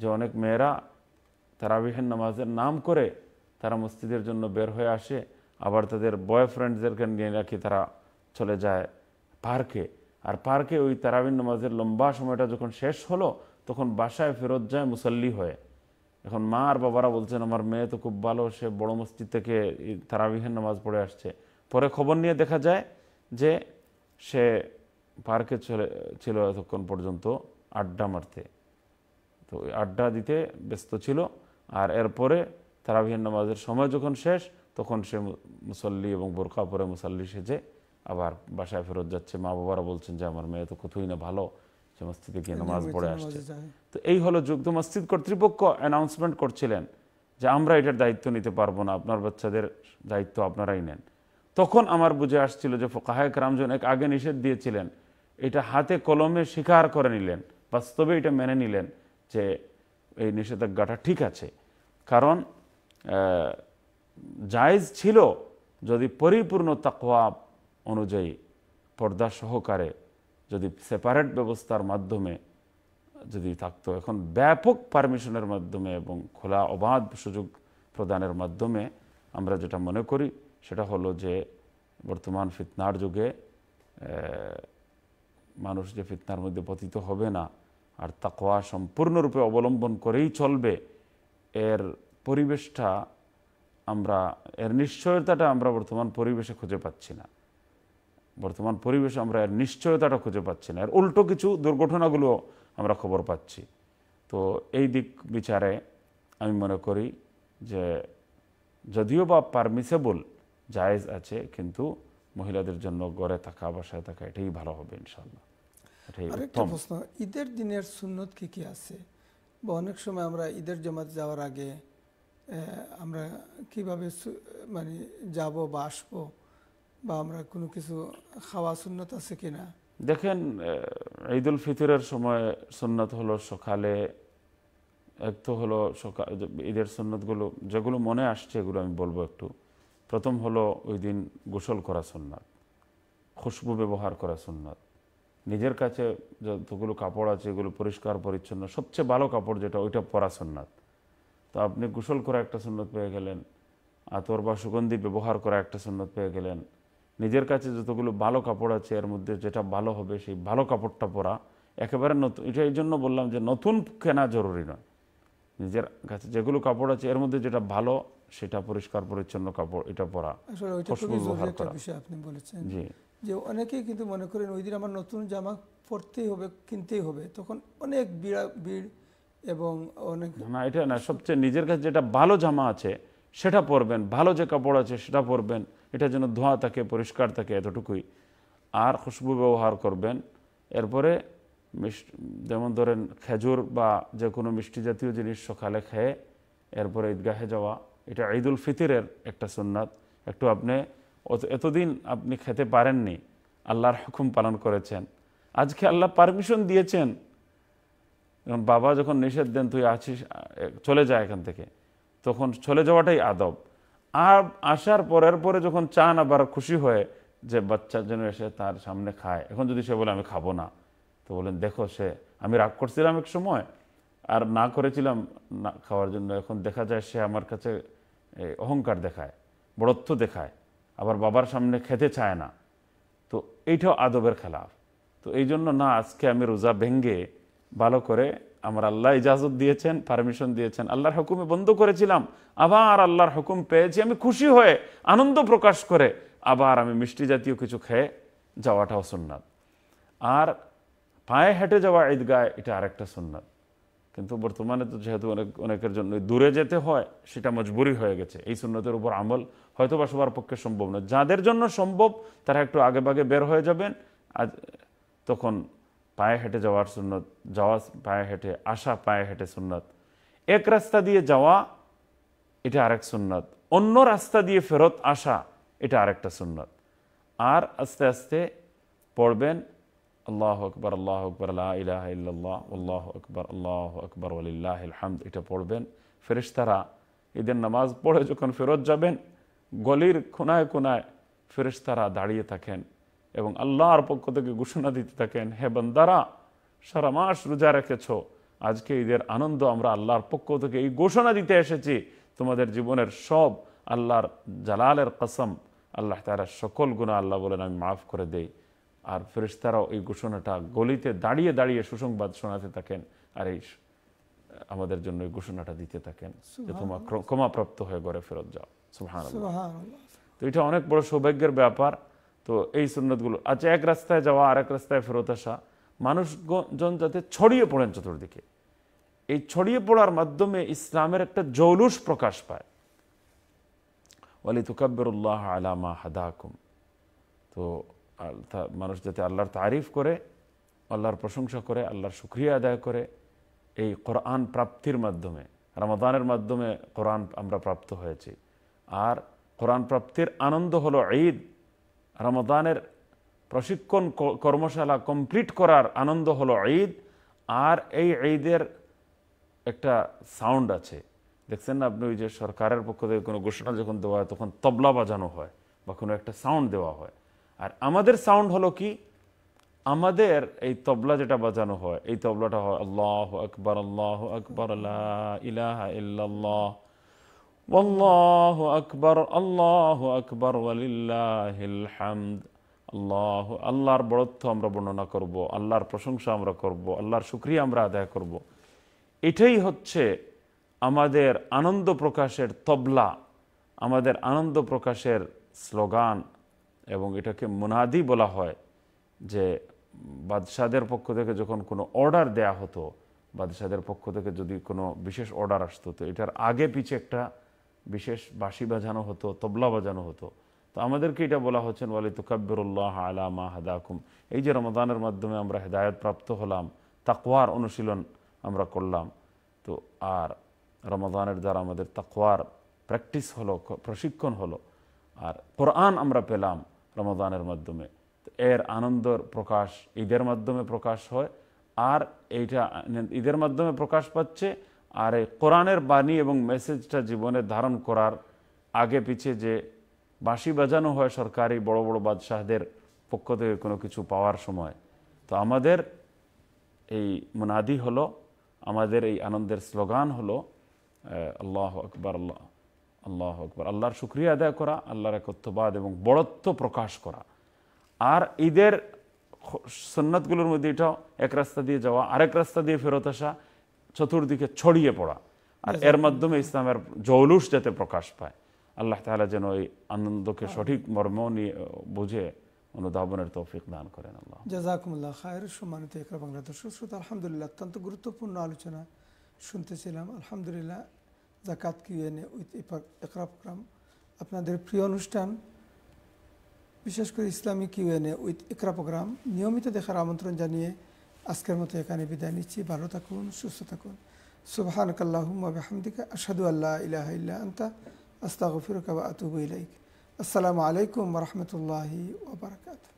যে অনেক মেয়েরা তারাবিহের নামাজের নাম করে তারা মসজিদের জন্য বের হয়ে আসে আবার তাদের বয়ফ্রেন্ডদেরকে নিয়ে রাখি তারা চলে যায় পার্কে আর পার্কে ওই তারাবিন নামাজের লম্বা সময়টা যখন শেষ হলো তখন বাসায় ফেরত যায় মুসল্লি হয়ে এখন মা আর বাবারা বলছেন আমার মেয়ে তো খুব ভালো সে বড় মসজিদ থেকে তারাবিহের নামাজ পড়ে আসছে পরে খবর নিয়ে দেখা যায় যে সে পার্কে চলে ছিল এতক্ষণ পর্যন্ত আড্ডা মারতে তো আড্ডা দিতে ব্যস্ত ছিল আর এরপরে তারাবিহের নামাজের সময় যখন শেষ তখন সে মুসল্লি এবং বোরখা পরে মুসল্লি সেজে আবার বাসায় ফেরত যাচ্ছে মা বাবারা বলছেন যে আমার মেয়ে তো কতই না ভালো যে মসজিদে গিয়ে নামাজ পড়ে আসছে তো এই হলো যুগ্ম মসজিদ কর্তৃপক্ষ অ্যানাউন্সমেন্ট করছিলেন যে আমরা এটার দায়িত্ব নিতে পারবো না আপনার বাচ্চাদের দায়িত্ব আপনারাই নেন তখন আমার বুঝে আসছিল যে ফোকাহেক রামজন এক আগে নিষেধ দিয়েছিলেন এটা হাতে কলমে স্বীকার করে নিলেন বাস্তবে এটা মেনে নিলেন যে এই নিষেধাজ্ঞাটা ঠিক আছে কারণ জায়েজ ছিল যদি পরিপূর্ণ তাকোয়া অনুযায়ী পর্দা সহকারে যদি সেপারেট ব্যবস্থার মাধ্যমে যদি থাকতো এখন ব্যাপক পারমিশনের মাধ্যমে এবং খোলা অবাধ সুযোগ প্রদানের মাধ্যমে আমরা যেটা মনে করি সেটা হলো যে বর্তমান ফিতনার যুগে মানুষ যে ফিতনার মধ্যে পতিত হবে না আর তাকোয়া সম্পূর্ণরূপে অবলম্বন করেই চলবে এর পরিবেশটা আমরা এর নিশ্চয়তাটা আমরা বর্তমান পরিবেশে খুঁজে পাচ্ছি না বর্তমান পরিবেশ আমরা এর নিশ্চয়তাটা খুঁজে পাচ্ছি না এর উল্টো কিছু দুর্ঘটনাগুলো আমরা খবর পাচ্ছি তো এই দিক বিচারে আমি মনে করি যে যদিও বা পারমিসেবল জায়েজ আছে কিন্তু মহিলাদের জন্য গড়ে থাকা বাসায় থাকা এটাই ভালো হবে ইনশাল্লাহ ঈদের দিনের সুন্নত কি কি আছে বা অনেক সময় আমরা ঈদের জমাতে যাওয়ার আগে আমরা কিভাবে মানে যাব বা আসবো বা আমরা কোনো কিছু খাওয়া সুন্নত আছে কিনা দেখেন ঈদুল ফিতরের সময় সুন্নত হলো সকালে এক তো হলো সকাল ঈদের সুন্নতগুলো যেগুলো মনে আসছে এগুলো আমি বলবো একটু প্রথম হলো ওই দিন গোসল করা সুন্নাত খুশবু ব্যবহার করা সুন্নাত নিজের কাছে যতগুলো কাপড় আছে এগুলো পরিষ্কার পরিচ্ছন্ন সবচেয়ে ভালো কাপড় যেটা ওইটা পরা সুন্নাত তো আপনি গোসল করা একটা সুন্নত পেয়ে গেলেন আতর বা সুগন্ধি ব্যবহার করা একটা সুন্নত পেয়ে গেলেন নিজের কাছে যতগুলো ভালো কাপড় আছে এর মধ্যে যেটা ভালো হবে সেই ভালো কাপড়টা পরা একেবারে নতুন এটা এই জন্য বললাম যে নতুন কেনা জরুরি নয় নিজের কাছে যেগুলো কাপড় আছে এর মধ্যে যেটা ভালো সেটা পরিষ্কার পরিচ্ছন্ন কাপড় এটা পরা বলেছেন জি যে অনেকেই কিন্তু মনে করেন ওই দিন আমার নতুন জামা পরতেই হবে কিনতেই হবে তখন অনেক ভিড় এবং অনেক না এটা না সবচেয়ে নিজের কাছে যেটা ভালো জামা আছে সেটা পরবেন ভালো যে কাপড় আছে সেটা পরবেন এটা যেন ধোঁয়া থাকে পরিষ্কার থাকে এতটুকুই আর খুশবু ব্যবহার করবেন এরপরে যেমন ধরেন খেজুর বা যে কোনো মিষ্টি জাতীয় জিনিস সকালে খেয়ে এরপরে ঈদগাহে যাওয়া এটা ঈদুল ফিতিরের একটা সুন্নাত একটু আপনি এতদিন আপনি খেতে পারেননি আল্লাহর হুকুম পালন করেছেন আজকে আল্লাহ পারমিশন দিয়েছেন বাবা যখন নিষেধ দেন তুই আছিস চলে যায় এখান থেকে তখন চলে যাওয়াটাই আদব আর আসার পরের পরে যখন চান আবার খুশি হয়ে যে বাচ্চা যেন এসে তার সামনে খায় এখন যদি সে বলে আমি খাবো না তো বলেন দেখো সে আমি রাগ করছিলাম এক সময় আর না করেছিলাম না খাওয়ার জন্য এখন দেখা যায় সে আমার কাছে অহংকার দেখায় বড়ত্ব দেখায় আবার বাবার সামনে খেতে চায় না তো এইটাও আদবের খেলাফ তো এই জন্য না আজকে আমি রোজা ভেঙ্গে ভালো করে আমার আল্লাহ ইজাজত দিয়েছেন পারমিশন দিয়েছেন আল্লাহর হুকুমে বন্ধ করেছিলাম আবার আল্লাহর হুকুম পেয়েছি আমি খুশি হয়ে আনন্দ প্রকাশ করে আবার আমি মিষ্টি জাতীয় কিছু খেয়ে যাওয়াটাও সুন্নাত আর পায়ে হেঁটে যাওয়া গায়ে এটা আরেকটা সুন্নাত কিন্তু বর্তমানে তো যেহেতু অনেক অনেকের জন্য দূরে যেতে হয় সেটা মজবুরি হয়ে গেছে এই সুন্নতের উপর আমল হয়তো বা সবার পক্ষে সম্ভব নয় যাদের জন্য সম্ভব তারা একটু আগে বাগে বের হয়ে যাবেন আজ তখন পায়ে হেঁটে যাওয়ার সুন্নত যাওয়া পায়ে হেঁটে আসা পায়ে হেঁটে সুন্নত এক রাস্তা দিয়ে যাওয়া এটা আরেক সুন্নত অন্য রাস্তা দিয়ে ফেরত আসা এটা আরেকটা সুন্নত আর আস্তে আস্তে পড়বেন আল্লাহ আকবর আল্লাহ আকবর আল্লাহ ইলাহ আল্লাহ আকবর আল্লাহ আকবর আলিল্লাহ হামদ এটা পড়বেন ফেরিস্তারা ঈদের নামাজ পড়ে যখন ফেরত যাবেন গলির কোনায় কোনায় ফেরিস্তারা দাঁড়িয়ে থাকেন এবং আল্লাহর পক্ষ থেকে ঘোষণা দিতে থাকেন হে বন্দারা সারা মাস রোজা রেখেছ আজকে ঈদের আনন্দ আমরা আল্লাহর পক্ষ থেকে এই ঘোষণা দিতে এসেছি তোমাদের জীবনের সব আল্লাহর জালালের কসম আল্লাহ তারা সকল গুণা আল্লাহ বলেন আমি মাফ করে দেই আর ফেরিস্তারাও এই ঘোষণাটা গলিতে দাঁড়িয়ে দাঁড়িয়ে সুসংবাদ শোনাতে থাকেন আর এই আমাদের জন্য এই ঘোষণাটা দিতে থাকেন যে তোমার ক্ষমাপ্রাপ্ত হয়ে ঘরে ফেরত যাও সুহান তো এটা অনেক বড় সৌভাগ্যের ব্যাপার তো এই সুন্নতগুলো আচ্ছা এক রাস্তায় যাওয়া আর এক রাস্তায় ফেরত আসা মানুষজন যাতে ছড়িয়ে পড়েন চতুর্দিকে এই ছড়িয়ে পড়ার মাধ্যমে ইসলামের একটা জৌলুস প্রকাশ পায় ওয়ালি তুকাব্বরুল্লাহ আলামা হাদাকুম তো মানুষ যাতে আল্লাহর তারিফ করে আল্লাহর প্রশংসা করে আল্লাহর সুক্রিয়া আদায় করে এই কোরআন প্রাপ্তির মাধ্যমে রামাদানের মাধ্যমে কোরআন আমরা প্রাপ্ত হয়েছি আর কোরআন প্রাপ্তির আনন্দ হলো ঈদ রমদানের প্রশিক্ষণ কর্মশালা কমপ্লিট করার আনন্দ হলো ঈদ আর এই ঈদের একটা সাউন্ড আছে দেখছেন না আপনি ওই যে সরকারের পক্ষ থেকে কোনো ঘোষণা যখন দেওয়া হয় তখন তবলা বাজানো হয় বা কোনো একটা সাউন্ড দেওয়া হয় আর আমাদের সাউন্ড হলো কি আমাদের এই তবলা যেটা বাজানো হয় এই তবলাটা হয় আল্লাহ আকবর আল্লাহ আকবর আল্লাহ ইলাহা ইল্লাল্লাহ والله আকবর আল্লাহ আকবর ওয়ালিল্লাহিল হামদ আল্লাহ আল্লাহর বড়ত্ব আমরা বর্ণনা করব আল্লাহর প্রশংসা আমরা করব আল্লাহর শুক্রিয়া আমরা আদায় করব এটাই হচ্ছে আমাদের আনন্দ প্রকাশের তবলা আমাদের আনন্দ প্রকাশের স্লোগান এবং এটাকে মুনাদি বলা হয় যে বাদশাদের পক্ষ থেকে যখন কোনো অর্ডার দেয়া হতো বাদশাদের পক্ষ থেকে যদি কোনো বিশেষ অর্ডার আসতো তো এটার আগে পিছিয়ে একটা বিশেষ বাঁশি বাজানো হতো তবলা বাজানো হতো তো আমাদেরকে এটা বলা হচ্ছেন ওয়ালি তুকাব্বিরুল্লাহ আলা মা হাদাকুম এই যে রমাদানের মাধ্যমে আমরা হেদায়ত প্রাপ্ত হলাম তাকওয়ার অনুশীলন আমরা করলাম তো আর রমাদানের দ্বারা আমাদের তাকওয়ার প্র্যাকটিস হলো প্রশিক্ষণ হলো আর কোরআন আমরা পেলাম রমাদানের মাধ্যমে এর আনন্দর প্রকাশ ঈদের মাধ্যমে প্রকাশ হয় আর এইটা ঈদের মাধ্যমে প্রকাশ পাচ্ছে আর এই কোরআনের বাণী এবং মেসেজটা জীবনে ধারণ করার আগে পিছিয়ে যে বাঁশি বাজানো হয় সরকারি বড় বড় বাদশাহদের পক্ষ থেকে কোনো কিছু পাওয়ার সময় তো আমাদের এই মুনাদি হলো আমাদের এই আনন্দের স্লোগান হলো আল্লাহ আকবর আল্লাহ আল্লাহ আকবর আল্লাহর শুক্রিয়া আদায় করা আল্লাহর একত্ববাদ এবং বড়ত্ব প্রকাশ করা আর ঈদের সন্ন্যতগুলোর মধ্যে এটাও এক রাস্তা দিয়ে যাওয়া আরেক রাস্তা দিয়ে ফেরত আসা চতুর্দিকে ছড়িয়ে পড়া আর এর মাধ্যমে ইসলামের জৌলুস যাতে প্রকাশ পায় আল্লাহ তাহলে যেন ওই আনন্দকে হ্যাঁ। সঠিক মর্ম নিয়ে বুঝে অনুধাবনের তৌফিক দান করেন আল্লাহ জাজাকুমুল্লাহ খায়ের সম্মানিত একরা বাংলাদেশ শ্রোতা আলহামদুলিল্লাহ অত্যন্ত গুরুত্বপূর্ণ আলোচনা শুনতেছিলাম আলহামদুলিল্লাহ জাকাত কিউএনএ উইথ একরাম আপনাদের প্রিয় অনুষ্ঠান বিশেষ করে ইসলামী কিউএনএ উইথ একরা প্রোগ্রাম নিয়মিত দেখার আমন্ত্রণ জানিয়ে আজকের মতো এখানে বিদায় নিচ্ছি ভালো থাকুন সুস্থ থাকুন سبحانك اللهم وبحمدك أشهد أن لا إله إلا أنت أستغفرك وأتوب إليك السلام عليكم ورحمة الله وبركاته